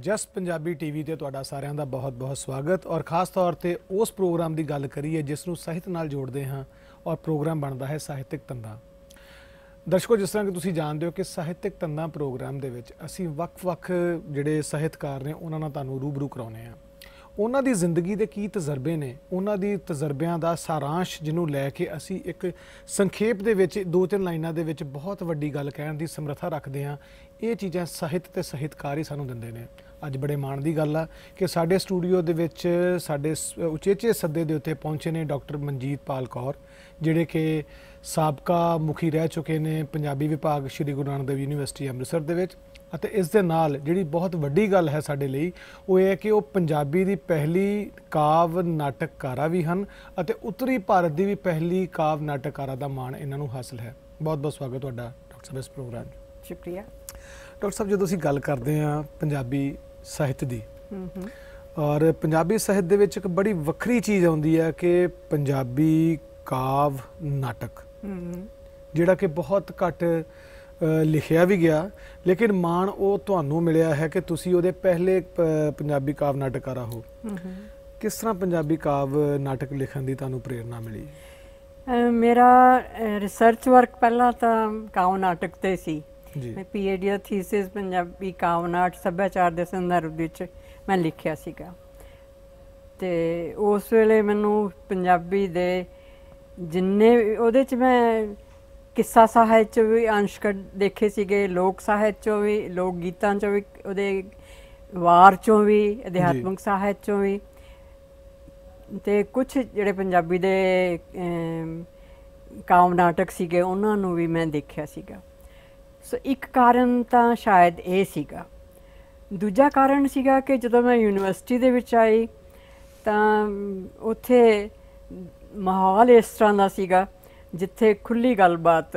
ਜਸ Punjabi TV ਤੇ ਤੁਹਾਡਾ ਸਾਰਿਆਂ ਦਾ ਬਹੁਤ-ਬਹੁਤ ਸਵਾਗਤ ਔਰ ਖਾਸ ਤੌਰ ਤੇ ਉਸ ਪ੍ਰੋਗਰਾਮ ਦੀ ਗੱਲ ਕਰੀਏ ਜਿਸ ਨੂੰ ਸਾਹਿਤ ਨਾਲ ਜੋੜਦੇ ਹਾਂ ਔਰ ਪ੍ਰੋਗਰਾਮ ਬਣਦਾ ਹੈ ਸਾਹਿਤਿਕ ਤੰਦਾ ਦਰਸ਼ਕੋ ਜਿਸ ਤਰ੍ਹਾਂ ਕਿ ਤੁਸੀਂ ਜਾਣਦੇ ਹੋ ਕਿ ਸਾਹਿਤਿਕ ਤੰਦਾ ਪ੍ਰੋਗਰਾਮ ਦੇ ਵਿੱਚ ਅਸੀਂ ਵੱਖ-ਵੱਖ ਜਿਹੜੇ ਸਾਹਿਤਕਾਰ ਨੇ ਉਹਨਾਂ ਨਾਲ ਤੁਹਾਨੂੰ ਰੂਬਰੂ ਕਰਾਉਨੇ ਆ ਉਹਨਾਂ ਦੀ ਜ਼ਿੰਦਗੀ ਦੇ ਕੀ ਤਜਰਬੇ ਨੇ ਉਹਨਾਂ ਦੀ ਤਜਰਬਿਆਂ ਦਾ ਸਾਰਾਂਸ਼ ਜਿਹਨੂੰ ਲੈ ਕੇ ਅਸੀਂ ਇੱਕ ਸੰਖੇਪ ਦੇ ਵਿੱਚ ਦੋ ਤਿੰਨ ਲਾਈਨਾਂ ਦੇ ਵਿੱਚ ਬਹੁਤ ਵੱਡੀ ਗੱਲ ਕਹਿਣ ਦੀ ਸਮਰੱਥਾ ਰੱਖਦੇ ਹਾਂ ਇਹ ਚੀਜ਼ਾਂ ਸਾਹਿਤ ਤੇ ਸਾਹਿਤਕਾਰ ਹੀ ਸਾਨੂੰ ਦਿੰਦੇ ਨੇ ਅੱਜ ਬੜੇ ਮਾਣ ਦੀ ਗੱਲ ਆ ਕਿ ਸਾਡੇ ਸਟੂਡੀਓ ਦੇ ਵਿੱਚ ਸਾਡੇ ਉਚੇਚੇ ਸੱਦੇ ਦੇ ਉੱਤੇ ਪਹੁੰਚੇ ਨੇ ਡਾਕਟਰ ਮਨਜੀਤ ਪਾਲ ਕੌਰ ਜਿਹੜੇ ਕਿ ਸਾਬਕਾ ਮੁਖੀ ਰਹਿ ਚੁੱਕੇ ਨੇ ਪੰਜਾਬੀ ਵਿਭਾਗ ਸ਼੍ਰੀ ਗੁਰੂ ਨਾਨਕ ਦੇਵ ਯੂਨੀਵਰਸਿਟੀ ਅੰਮ੍ਰਿਤਸਰ ਦੇ ਵਿੱਚ ਅਤੇ ਇਸ ਦੇ ਨਾਲ ਜਿਹੜੀ ਬਹੁਤ ਵੱਡੀ ਗੱਲ ਹੈ ਸਾਡੇ ਲਈ ਉਹ ਇਹ ਹੈ ਕਿ ਉਹ ਪੰਜਾਬੀ ਦੀ ਪਹਿਲੀ ਕਾਵ ਨਾਟਕਕਾਰਾ ਵੀ ਹਨ ਅਤੇ ਉੱਤਰੀ ਭਾਰਤ ਦੀ ਵੀ ਪਹਿਲੀ ਕਾਵ ਨਾਟਕਕਾਰਾ ਦਾ ਮਾਣ ਇਹਨਾਂ ਨੂੰ ਹਾਸਲ ਹੈ ਬਹੁਤ ਬਹੁਤ ਸਵਾਗਤ ਤੁਹਾਡਾ ਡਾਕਟਰ ਸਾਹਿਬ ਇਸ ਪ੍ਰੋਗਰਾਮ 'ਚ ਸ਼ੁਕਰੀਆ ਡਾਕਟਰ ਸਾਹਿਬ ਜਦੋਂ ਅਸੀਂ ਗੱਲ ਕਰਦੇ ਹਾਂ ਪੰਜਾਬੀ ਸਾਹਿਤ ਦੀ ਹੂੰ ਹੂੰ ਔਰ ਪੰਜਾਬੀ ਸਾਹਿਤ ਦੇ ਵਿੱਚ ਇੱਕ ਬੜੀ ਵੱਖਰੀ ਚੀਜ਼ ਆਉਂਦੀ ਹੈ ਕਿ ਪੰਜਾਬੀ ਕਾਵ ਨਾਟਕ ਜਿਹੜਾ ਕਿ ਬਹੁਤ ਘੱਟ ਲਿਖਿਆ ਵੀ ਗਿਆ ਲੇਕਿਨ ਮਾਣ ਉਹ ਤੁਹਾਨੂੰ ਮਿਲਿਆ ਹੈ ਕਿ ਤੁਸੀਂ ਉਹਦੇ ਪਹਿਲੇ ਪੰਜਾਬੀ ਕਾਵ ਨਾਟਕਾਰਾ ਹੋ ਕਿਸ ਤਰ੍ਹਾਂ ਪੰਜਾਬੀ ਕਾਵ ਨਾਟਕ ਲਿਖਣ ਦੀ ਤੁਹਾਨੂੰ ਪ੍ਰੇਰਣਾ ਮਿਲੀ ਮੇਰਾ ਰਿਸਰਚ ਵਰਕ ਪਹਿਲਾਂ ਤਾਂ ਕਾਵ ਨਾਟਕ ਤੇ ਸੀ ਮੈਂ ਪੀਐਚਡੀ ਥੀਸਿਸ ਪੰਜਾਬੀ ਕਾਵ ਨਾਟ ਸੱਭਿਆਚਾਰ ਦੇ ਸੰਦਰਭ ਵਿੱਚ ਮੈਂ ਲਿਖਿਆ ਸੀਗਾ ਤੇ ਉਸ ਵੇਲੇ ਮੈਨੂੰ ਪੰਜਾਬੀ ਦੇ ਜਿੰਨੇ ਉਹਦੇ 'ਚ ਮੈਂ ਕਿੱਸਾ ਸਾਹਿਤ ਚ ਵੀ ਅੰਸ਼ਕ ਦੇਖੇ ਸੀਗੇ ਲੋਕ ਸਾਹਿਤ ਚੋਂ ਵੀ ਲੋਕ ਗੀਤਾਂ ਚੋਂ ਵੀ ਉਹਦੇ ਵਾਰ ਚੋਂ ਵੀ ਅਧਿਆਤਮਿਕ ਸਾਹਿਤ ਚੋਂ ਵੀ ਤੇ ਕੁਝ ਜਿਹੜੇ ਪੰਜਾਬੀ ਦੇ ਕਾਮ ਨਾਟਕ ਸੀਗੇ ਉਹਨਾਂ ਨੂੰ ਵੀ ਮੈਂ ਦੇਖਿਆ ਸੀਗਾ ਸੋ ਇੱਕ ਕਾਰਨ ਤਾਂ ਸ਼ਾਇਦ ਇਹ ਸੀਗਾ ਦੂਜਾ ਕਾਰਨ ਸੀਗਾ ਕਿ ਜਦੋਂ ਮੈਂ ਯੂਨੀਵਰਸਿਟੀ ਦੇ ਵਿੱਚ ਆਈ ਤਾਂ ਉੱਥੇ ਮਾਹੌਲ ਇਸ ਤਰ੍ਹਾਂ ਦਾ ਸੀਗਾ ਜਿੱਥੇ ਖੁੱਲੀ ਗੱਲਬਾਤ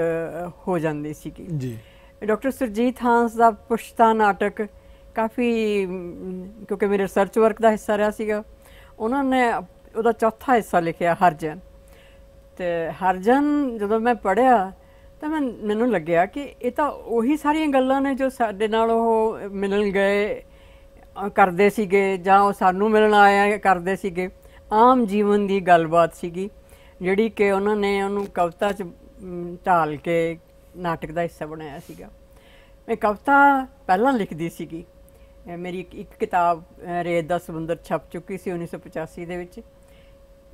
ਹੋ ਜਾਂਦੀ ਸੀਗੀ ਜੀ ਡਾਕਟਰ ਸੁਰਜੀਤ ਹਾਂਸ ਦਾ ਪੁਸ਼ਤਾ ਨਾਟਕ ਕਾਫੀ ਕਿਉਂਕਿ ਮੇਰੇ ਰਿਸਰਚ ਵਰਕ ਦਾ ਹਿੱਸਾ ਰਿਹਾ ਸੀਗਾ ਉਹਨਾਂ ਨੇ ਉਹਦਾ ਚੌਥਾ ਹਿੱਸਾ ਲਿਖਿਆ ਹਰਜਨ ਤੇ ਹਰਜਨ ਜਦੋਂ ਮੈਂ ਪੜਿਆ ਤਾਂ ਮੈਂ ਮੈਨੂੰ ਲੱਗਿਆ ਕਿ ਇਹ ਤਾਂ ਉਹੀ ਸਾਰੀਆਂ ਗੱਲਾਂ ਨੇ ਜੋ ਸਾਡੇ ਨਾਲ ਉਹ ਮਿਲਣ ਗਏ ਕਰਦੇ ਸੀਗੇ ਜਾਂ ਉਹ ਸਾਨੂੰ ਮਿਲਣ ਆਏ ਕਰਦੇ ਸੀਗੇ ਆਮ ਜੀਵਨ ਦੀ ਗੱਲਬਾਤ ਸੀਗੀ ਜਿਹੜੀ ਕਿ ਉਹਨਾਂ ਨੇ ਉਹਨੂੰ ਕਵਿਤਾ 'ਚ ਢਾਲ ਕੇ ਨਾਟਕ ਦਾ ਹਿੱਸਾ ਬਣਾਇਆ ਸੀਗਾ ਮੈਂ ਕਵਿਤਾ ਪਹਿਲਾਂ ਲਿਖਦੀ ਸੀਗੀ ਮੇਰੀ ਇੱਕ ਇੱਕ ਕਿਤਾਬ ਰੇਤ ਦਾ ਸਮੁੰਦਰ ਛਪ ਚੁੱਕੀ ਸੀ 1985 ਦੇ ਵਿੱਚ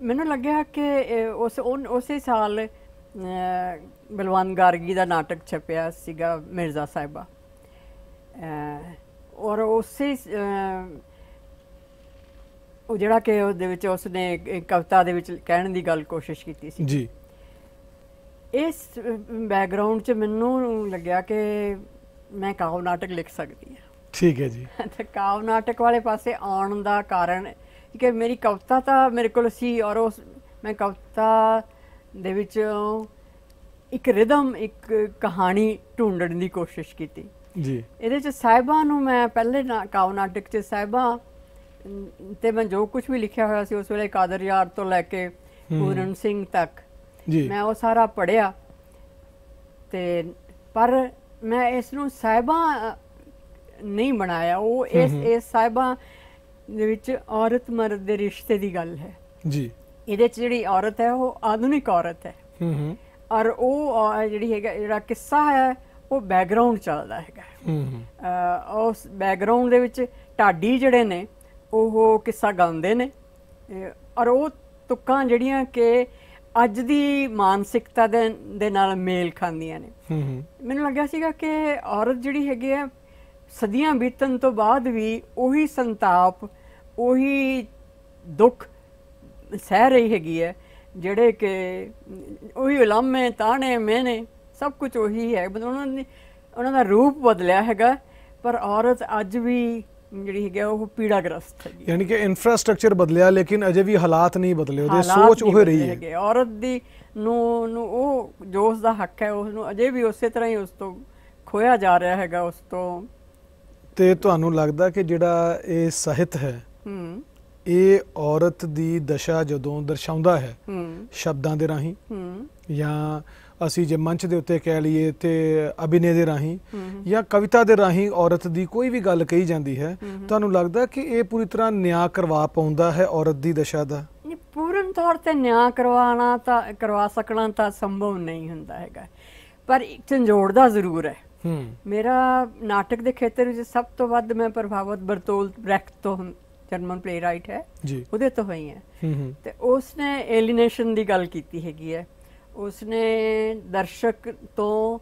ਮੈਨੂੰ ਲੱਗਿਆ ਕਿ ਉਸ ਉਸੇ ਸਾਲ ਬਲਵਾਨ ਗਾਰਗੀ ਦਾ ਨਾਟਕ ਛਪਿਆ ਸੀਗਾ ਮਿਰਜ਼ਾ ਸਾਹਿਬਾ ਔਰ ਉਸੇ ਉਹ ਜਿਹੜਾ ਕਿ ਉਸ ਦੇ ਵਿੱਚ ਉਸ ਨੇ ਕਵਿਤਾ ਦੇ ਵਿੱਚ ਕਹਿਣ ਦੀ ਗੱਲ ਕੋਸ਼ਿਸ਼ ਕੀਤੀ ਸੀ ਜੀ ਇਸ ਬੈਕਗ੍ਰਾਉਂਡ 'ਚ ਮੈਨੂੰ ਲੱਗਿਆ ਕਿ ਮੈਂ ਕਾਵ ਨਾਟਕ ਲਿਖ ਸਕਦੀ ਹਾਂ ਠੀਕ ਹੈ ਜੀ ਤੇ ਕਾਵ ਨਾਟਕ ਵਾਲੇ ਪਾਸੇ ਆਉਣ ਦਾ ਕਾਰਨ ਕਿ ਮੇਰੀ ਕਵਿਤਾ ਤਾਂ ਮੇਰੇ ਕੋਲ ਸੀ ਔਰ ਉਸ ਮੈਂ ਕਵਿਤਾ ਦੇ ਵਿੱਚ ਇੱਕ ਰਿਦਮ ਇੱਕ ਕਹਾਣੀ ਢੂੰਡਣ ਦੀ ਕੋਸ਼ਿਸ਼ ਕੀਤੀ ਜੀ ਇਹਦੇ ਚ ਸਾਹਿਬਾਂ ਨੂੰ ਮੈਂ ਪਹਿਲੇ ਕਾਵ ਨਾਟਕ ਚ ਸਾਹਿਬਾਂ ਤੇ ਮੈਂ ਜੋ ਕੁਝ ਵੀ ਲਿਖਿਆ ਹੋਇਆ ਸੀ ਉਸ ਵੇਲੇ ਕਾਦਰ ਯਾਰ ਤੋਂ ਲੈ ਕੇ ਪੂਰਨ ਸਿੰਘ ਤੱਕ ਮੈਂ ਉਹ ਸਾਰਾ ਪੜਿਆ ਤੇ ਪਰ ਮੈਂ ਇਸ ਨੂੰ ਸਾਹਿਬਾ ਨਹੀਂ ਬਣਾਇਆ ਉਹ ਇਸ ਇਸ ਸਾਹਿਬਾ ਦੇ ਵਿੱਚ ਔਰਤ ਮਰਦ ਦੇ ਰਿਸ਼ਤੇ ਦੀ ਗੱਲ ਹੈ ਜੀ ਇਹਦੇ ਚ ਜਿਹੜੀ ਔਰਤ ਹੈ ਉਹ ਆਧੁਨਿਕ ਔਰਤ ਹੈ ਹੂੰ ਹੂੰ ਔਰ ਉਹ ਜਿਹੜੀ ਹੈਗਾ ਜਿਹੜਾ ਕਿੱਸਾ ਹੈ ਉਹ ਬੈਕਗ੍ਰਾਉਂਡ ਚੱਲਦਾ ਹੈਗਾ ਹੂੰ ਹੂੰ ਉਸ ਬੈਕਗ੍ਰਾਉਂਡ ਦੇ ਵਿੱਚ ਢਾਡੀ ਜਿਹੜੇ ਨੇ ਉਹ ਕਿੱਸਾ ਗਾਉਂਦੇ ਨੇ ਔਰ ਉਹ ਤੁਕਾਂ ਜਿਹੜੀਆਂ ਕਿ ਅੱਜ ਦੀ ਮਾਨਸਿਕਤਾ ਦੇ ਨਾਲ ਮੇਲ ਖਾਂਦੀਆਂ ਨੇ ਮੈਨੂੰ ਲੱਗਿਆ ਸੀਗਾ ਕਿ ਔਰਤ ਜਿਹੜੀ ਹੈਗੀ ਹੈ ਸਦੀਆਂ ਬੀਤਣ ਤੋਂ ਬਾਅਦ ਵੀ ਉਹੀ ਸੰਤਾਪ ਉਹੀ ਦੁੱਖ ਸਹਿ ਰਹੀ ਹੈਗੀ ਹੈ ਜਿਹੜੇ ਕਿ ਉਹੀ ਉਲਮੇ ਤਾਣੇ ਮੈਨੇ ਸਭ ਕੁਝ ਉਹੀ ਹੈ ਬਦਲਣਾ ਉਹਨਾਂ ਨੇ ਉਹਨਾਂ ਦਾ ਰੂਪ ਬਦਲਿਆ ਹੈਗਾ ਪਰ ਔਰਤ ਅੱਜ ਵੀ ਜਿਹੜੀ ਹੈਗਾ ਉਹ ਪੀੜਾਗ੍ਰਸਤ ਹੈਗੀ ਯਾਨੀ ਕਿ ਇਨਫਰਾਸਟ੍ਰਕਚਰ ਬਦਲਿਆ ਲੇਕਿਨ ਅਜੇ ਵੀ ਹਾਲਾਤ ਨਹੀਂ ਬਦਲੇ ਉਹਦੇ ਸੋਚ ਉਹ ਰਹੀ ਹੈ ਔਰਤ ਦੀ ਨੂੰ ਨੂੰ ਉਹ ਜੋ ਉਸ ਦਾ ਹੱਕ ਹੈ ਉਸ ਨੂੰ ਅਜੇ ਵੀ ਉਸੇ ਤਰ੍ਹਾਂ ਹੀ ਉਸ ਤੋਂ ਖੋਇਆ ਜਾ ਰਿਹਾ ਹੈਗਾ ਉਸ ਤੋਂ ਤੇ ਤੁਹਾਨੂੰ ਲੱਗਦਾ ਕਿ ਜਿਹੜਾ ਇਹ ਸਹਿਤ ਹੈ ਹੂੰ ਇਹ ਔਰਤ ਦੀ ਦਸ਼ਾ ਜਦੋਂ ਦਰਸਾਉਂਦਾ ਹੈ ਹੂੰ ਸ਼ਬਦਾਂ ਦੇ ਰਾਹੀਂ ਹੂੰ ਜਾਂ ਅਸੀਂ ਜੇ ਮੰਚ ਦੇ ਉੱਤੇ ਕਹਿ ਲਈਏ ਤੇ ਅਭਿਨੇ ਦੇ ਰਾਹੀਂ ਜਾਂ ਕਵਿਤਾ ਦੇ ਰਾਹੀਂ ਔਰਤ ਦੀ ਕੋਈ ਵੀ ਗੱਲ ਕਹੀ ਜਾਂਦੀ ਹੈ ਤੁਹਾਨੂੰ ਲੱਗਦਾ ਕਿ ਇਹ ਪੂਰੀ ਤਰ੍ਹਾਂ ਨਿਆਂ ਕਰਵਾ ਪਾਉਂਦਾ ਹੈ ਔਰਤ ਦੀ ਦਸ਼ਾ ਦਾ ਨਹੀਂ ਪੂਰਨ ਤੌਰ ਤੇ ਨਿਆਂ ਕਰਵਾਣਾ ਤਾਂ ਕਰਵਾ ਸਕਣਾ ਤਾਂ ਸੰਭਵ ਨਹੀਂ ਹੁੰਦਾ ਹੈਗਾ ਪਰ ਇੱਕ ਦਾ ਜ਼ਰੂਰ ਹੈ ਮੇਰਾ ਨਾਟਕ ਦੇ ਖੇਤਰ ਵਿੱਚ ਸਭ ਤੋਂ ਵੱਧ ਮੈਂ ਪ੍ਰਭਾਵਿਤ ਬਰਤੋਲ ਬ੍ਰੈਖਟ ਤੋਂ ਜਰਮਨ ਪਲੇ ਰਾਈਟ ਹੈ ਉਹਦੇ ਤੋਂ ਹੋਈ ਹੈ ਤੇ ਉਸ ਨੇ ਐਲੀਨੇਸ਼ਨ ਦੀ ਗੱਲ ਕੀਤੀ ਹੈਗੀ ਹੈ ਉਸਨੇ ਦਰਸ਼ਕ ਤੋਂ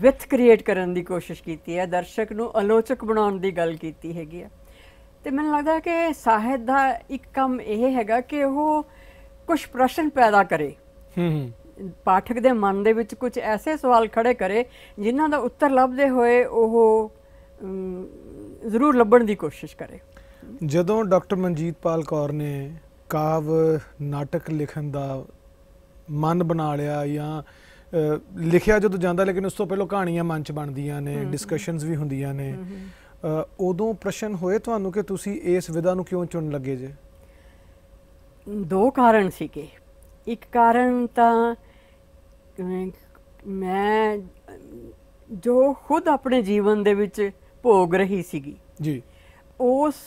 ਵਿਥ ਕ੍ਰੀਏਟ ਕਰਨ ਦੀ ਕੋਸ਼ਿਸ਼ ਕੀਤੀ ਹੈ ਦਰਸ਼ਕ ਨੂੰ ਆਲੋਚਕ ਬਣਾਉਣ ਦੀ ਗੱਲ ਕੀਤੀ ਹੈਗੀ ਆ ਤੇ ਮੈਨੂੰ ਲੱਗਦਾ ਕਿ ਸਾਹਿਤ ਦਾ ਇੱਕ ਕੰਮ ਇਹ ਹੈਗਾ ਕਿ ਉਹ ਕੁਝ ਪ੍ਰਸ਼ਨ ਪੈਦਾ ਕਰੇ ਹੂੰ ਪਾਠਕ ਦੇ ਮਨ ਦੇ ਵਿੱਚ ਕੁਝ ਐਸੇ ਸਵਾਲ ਖੜੇ ਕਰੇ ਜਿਨ੍ਹਾਂ ਦਾ ਉੱਤਰ ਲੱਭਦੇ ਹੋਏ ਉਹ ਜ਼ਰੂਰ ਲੱਭਣ ਦੀ ਕੋਸ਼ਿਸ਼ ਕਰੇ ਜਦੋਂ ਡਾਕਟਰ ਮਨਜੀਤ ਪਾਲ ਕੌਰ ਨੇ ਕਾਵ ਨਾਟਕ ਲਿਖਣ ਦਾ ਮਨ ਬਣਾ ਲਿਆ ਜਾਂ ਲਿਖਿਆ ਜਦੋਂ ਜਾਂਦਾ ਲੇਕਿਨ ਉਸ ਤੋਂ ਪਹਿਲਾਂ ਕਹਾਣੀਆਂ ਮਨ 'ਚ ਬਣਦੀਆਂ ਨੇ ਡਿਸਕਸ਼ਨਸ ਵੀ ਹੁੰਦੀਆਂ ਨੇ ਉਦੋਂ ਪ੍ਰਸ਼ਨ ਹੋਏ ਤੁਹਾਨੂੰ ਕਿ ਤੁਸੀਂ ਇਸ ਵਿਧਾ ਨੂੰ ਕਿਉਂ ਚੁਣ ਲੱਗੇ ਜੇ ਦੋ ਕਾਰਨ ਸੀਗੇ ਇੱਕ ਕਾਰਨ ਤਾਂ ਮੈਂ ਜੋ ਖੁਦ ਆਪਣੇ ਜੀਵਨ ਦੇ ਵਿੱਚ ਭੋਗ ਰਹੀ ਸੀਗੀ ਜੀ ਉਸ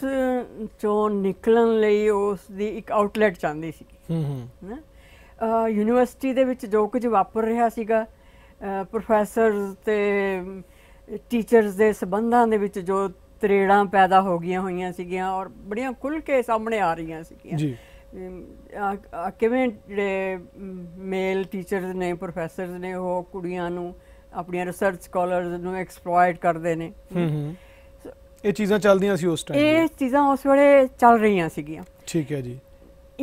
ਚੋਂ ਨਿਕਲਣ ਲਈ ਉਸ ਦੀ ਇੱਕ ਆਊਟਲੈਟ ਚਾਹੁੰਦੀ ਸੀ ਹੂੰ ਹੂੰ ਯੂਨੀਵਰਸਿਟੀ ਦੇ ਵਿੱਚ ਜੋ ਕੁਝ ਵਾਪਰ ਰਿਹਾ ਸੀਗਾ ਪ੍ਰੋਫੈਸਰਸ ਤੇ ਟੀਚਰਸ ਦੇ ਸਬੰਧਾਂ ਦੇ ਵਿੱਚ ਜੋ ਤਰੇੜਾਂ ਪੈਦਾ ਹੋ ਗਈਆਂ ਹੋਈਆਂ ਸੀਗੀਆਂ ਔਰ ਬੜੀਆਂ ਖੁੱਲ ਕੇ ਸਾਹਮਣੇ ਆ ਰਹੀਆਂ ਸੀਗੀਆਂ ਜੀ ਕਿਵੇਂ ਜਿਹੜੇ ਮੇਲ ਟੀਚਰਸ ਨੇ ਪ੍ਰੋਫੈਸਰਸ ਨੇ ਉਹ ਕੁੜੀਆਂ ਨੂੰ ਆਪਣੀਆਂ ਰਿਸਰਚ ਸਕਾਲਰਸ ਨੂੰ ਐਕਸਪਲੋਇਟ ਕਰਦੇ ਨੇ ਇਹ ਚੀਜ਼ਾਂ ਚੱਲਦੀਆਂ ਸੀ ਉਸ ਟਾਈਮ ਇਹ ਚੀਜ਼ਾਂ ਉਸ ਵੇਲੇ ਚੱਲ ਰਹੀਆਂ ਸੀਗੀਆਂ ਠੀਕ ਹੈ ਜੀ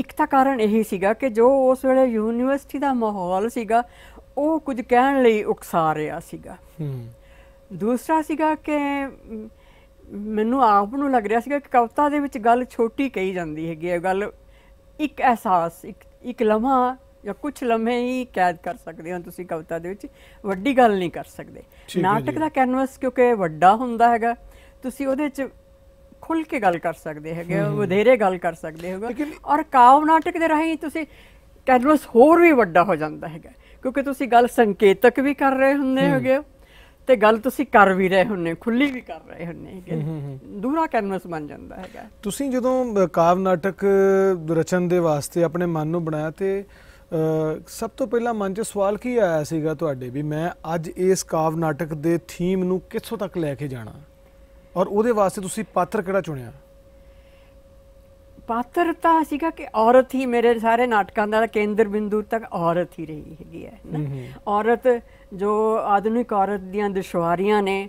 ਇੱਕ ਤਾਂ ਕਾਰਨ ਇਹੀ ਸੀਗਾ ਕਿ ਜੋ ਉਸ ਵੇਲੇ ਯੂਨੀਵਰਸਿਟੀ ਦਾ ਮਾਹੌਲ ਸੀਗਾ ਉਹ ਕੁਝ ਕਹਿਣ ਲਈ ਉਕਸਾ ਰਿਹਾ ਸੀਗਾ ਦੂਸਰਾ ਸੀਗਾ ਕਿ ਮੈਨੂੰ ਆਪ ਨੂੰ ਲੱਗ ਰਿਹਾ ਸੀਗਾ ਕਿ ਕਵਿਤਾ ਦੇ ਵਿੱਚ ਗੱਲ ਛੋਟੀ ਕਹੀ ਜਾਂਦੀ ਹੈਗੀ ਹੈ ਗੱਲ ਇੱਕ ਅਹਿਸਾਸ ਇੱਕ ਇੱਕ ਲਮਹਾ ਜਾਂ ਕੁਝ ਲਮਹੇ ਹੀ ਕੈਦ ਕਰ ਸਕਦੇ ਹੋ ਤੁਸੀਂ ਕਵਿਤਾ ਦੇ ਵਿੱਚ ਵੱਡੀ ਗੱਲ ਨਹੀਂ ਕਰ ਸਕਦੇ ਨਾਟਕ ਦਾ ਕੈਨਵਸ ਕਿਉਂਕਿ ਵੱਡਾ ਹੁੰਦਾ ਹੈਗਾ ਤੁਸੀਂ ਉਹਦੇ 'ਚ ਖੁੱਲ ਕੇ ਗੱਲ ਕਰ ਸਕਦੇ ਹੈਗੇ ਵਧੇਰੇ ਗੱਲ ਕਰ ਸਕਦੇ ਹੋਗੇ ਔਰ ਕਾਵ ਨਾਟਕ ਦੇ ਰਹੀ ਤੁਸੀਂ ਕੈਨਵਸ ਹੋਰ ਵੀ ਵੱਡਾ ਹੋ ਜਾਂਦਾ ਹੈਗਾ ਕਿਉਂਕਿ ਤੁਸੀਂ ਗੱਲ ਸੰਕੇਤਕ ਵੀ ਕਰ ਰਹੇ ਹੁੰਦੇ ਹੋਗੇ ਤੇ ਗੱਲ ਤੁਸੀਂ ਕਰ ਵੀ ਰਹੇ ਹੁੰਨੇ ਖੁੱਲੀ ਵੀ ਕਰ ਰਹੇ ਹੁੰਨੇ ਦੂਰਾ ਕੈਨਵਸ ਬਣ ਜਾਂਦਾ ਹੈਗਾ ਤੁਸੀਂ ਜਦੋਂ ਕਾਵ ਨਾਟਕ ਰਚਨ ਦੇ ਵਾਸਤੇ ਆਪਣੇ ਮਨ ਨੂੰ ਬਣਾਇਆ ਤੇ ਸਭ ਤੋਂ ਪਹਿਲਾਂ ਮਨ 'ਚ ਸਵਾਲ ਕੀ ਆਇਆ ਸੀਗਾ ਤੁਹਾਡੇ ਵੀ ਮੈਂ ਅੱਜ ਇਸ ਕਾਵ ਨਾਟਕ ਦੇ ਥੀਮ ਨੂੰ ਕਿੱਥੋਂ ਤੱਕ ਲੈ ਕੇ ਜਾਣਾ ਔਰ ਉਹਦੇ ਵਾਸਤੇ ਤੁਸੀਂ ਪਾਤਰ ਕਿਹੜਾ ਚੁਣਿਆ ਪਾਤਰ ਤਾਂ ਸੀਗਾ ਕਿ ਔਰਤ ਹੀ ਮੇਰੇ ਸਾਰੇ ਨਾਟਕਾਂ ਦਾ ਕੇਂਦਰ ਬਿੰਦੂ ਤੱਕ ਔਰਤ ਹੀ ਰਹੀ ਹੈਗੀ ਹੈ ਨਾ ਔਰਤ ਜੋ ਆਧੁਨਿਕ ਔਰਤ ਦੀਆਂ ਦੁਸ਼ਵਾਰੀਆਂ ਨੇ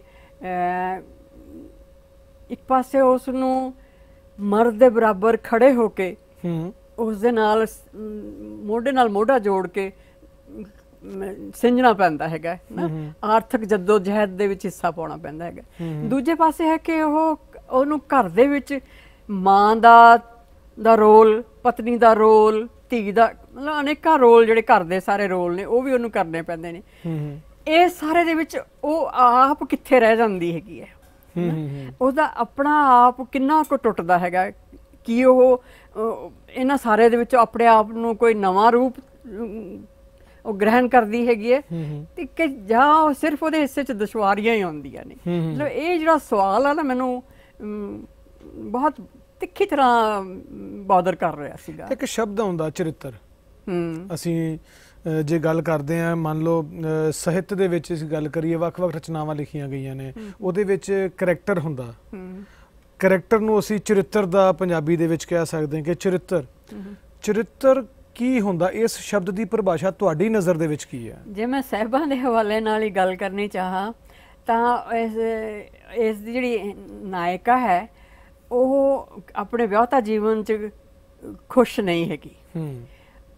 ਇੱਕ ਪਾਸੇ ਉਸ ਨੂੰ ਮਰਦ ਦੇ ਬਰਾਬਰ ਖੜੇ ਹੋ ਕੇ ਉਸ ਦੇ ਨਾਲ ਮੋਢੇ ਨਾਲ ਮੋਢਾ ਜੋੜ ਕੇ ਸਿੰਜਣਾ ਪੈਂਦਾ ਹੈਗਾ ਨਾ ਆਰਥਿਕ ਜਦੋ ਜਹਿਦ ਦੇ ਵਿੱਚ ਹਿੱਸਾ ਪਾਉਣਾ ਪੈਂਦਾ ਹੈਗਾ ਦੂਜੇ ਪਾਸੇ ਹੈ ਕਿ ਉਹ ਉਹਨੂੰ ਘਰ ਦੇ ਵਿੱਚ ਮਾਂ ਦਾ ਦਾ ਰੋਲ ਪਤਨੀ ਦਾ ਰੋਲ ਧੀ ਦਾ ਮਤਲਬ ਅਨੇਕਾਂ ਰੋਲ ਜਿਹੜੇ ਘਰ ਦੇ ਸਾਰੇ ਰੋਲ ਨੇ ਉਹ ਵੀ ਉਹਨੂੰ ਕਰਨੇ ਪੈਂਦੇ ਨੇ ਇਹ ਸਾਰੇ ਦੇ ਵਿੱਚ ਉਹ ਆਪ ਕਿੱਥੇ ਰਹਿ ਜਾਂਦੀ ਹੈਗੀ ਹੈ ਉਹਦਾ ਆਪਣਾ ਆਪ ਕਿੰਨਾ ਕੁ ਟੁੱਟਦਾ ਹੈਗਾ ਕੀ ਉਹ ਇਹਨਾਂ ਸਾਰੇ ਦੇ ਵਿੱਚ ਆਪਣੇ ਆਪ ਨੂੰ ਕੋਈ ਨਵਾਂ ਰੂਪ ਉਹ ਗ੍ਰਹਿਣ ਕਰਦੀ ਹੈਗੀ ਹੈ ਤੇ ਕਿ ਜਾਂ ਉਹ ਸਿਰਫ ਉਹਦੇ ਹਿੱਸੇ 'ਚ ਦੁਸ਼ਵਾਰੀਆਂ ਹੀ ਆਉਂਦੀਆਂ ਨੇ ਮਤਲਬ ਇਹ ਜਿਹੜਾ ਸਵਾਲ ਆ ਨਾ ਮੈਨੂੰ ਬਹੁਤ ਤਿੱਖੀ ਤਰ੍ਹਾਂ ਬਾਦਰ ਕਰ ਰਿਹਾ ਸੀਗਾ ਇੱਕ ਸ਼ਬਦ ਆਉਂਦਾ ਚਰਿੱਤਰ ਅਸੀਂ ਜੇ ਗੱਲ ਕਰਦੇ ਆ ਮੰਨ ਲਓ ਸਾਹਿਤ ਦੇ ਵਿੱਚ ਇਸ ਗੱਲ ਕਰੀਏ ਵੱਖ-ਵੱਖ ਰਚਨਾਵਾਂ ਲਿਖੀਆਂ ਗਈਆਂ ਨੇ ਉਹਦੇ ਵਿੱਚ ਕੈਰੈਕਟਰ ਹੁੰਦਾ ਕੈਰੈਕਟਰ ਨੂੰ ਅਸੀਂ ਚਰਿੱਤਰ ਦਾ ਪੰਜਾਬੀ ਦੇ ਵਿੱਚ ਕਹਿ ਸਕਦੇ ਹਾਂ ਕਿ ਚਰਿੱਤਰ ਚਰਿੱਤਰ ਕੀ ਹੁੰਦਾ ਇਸ ਸ਼ਬਦ ਦੀ ਪਰਿਭਾਸ਼ਾ ਤੁਹਾਡੀ ਨਜ਼ਰ ਦੇ ਵਿੱਚ ਕੀ ਹੈ ਜੇ ਮੈਂ ਸਹਿਬਾਂ ਦੇ ਹਵਾਲੇ ਨਾਲ ਹੀ ਗੱਲ ਕਰਨੀ ਚਾਹਾਂ ਤਾਂ ਇਸ ਇਸ ਦੀ ਜਿਹੜੀ ਨਾਇਕਾ ਹੈ ਉਹ ਆਪਣੇ ਵਿਆਹਤਾ ਜੀਵਨ 'ਚ ਖੁਸ਼ ਨਹੀਂ ਹੈਗੀ ਹੂੰ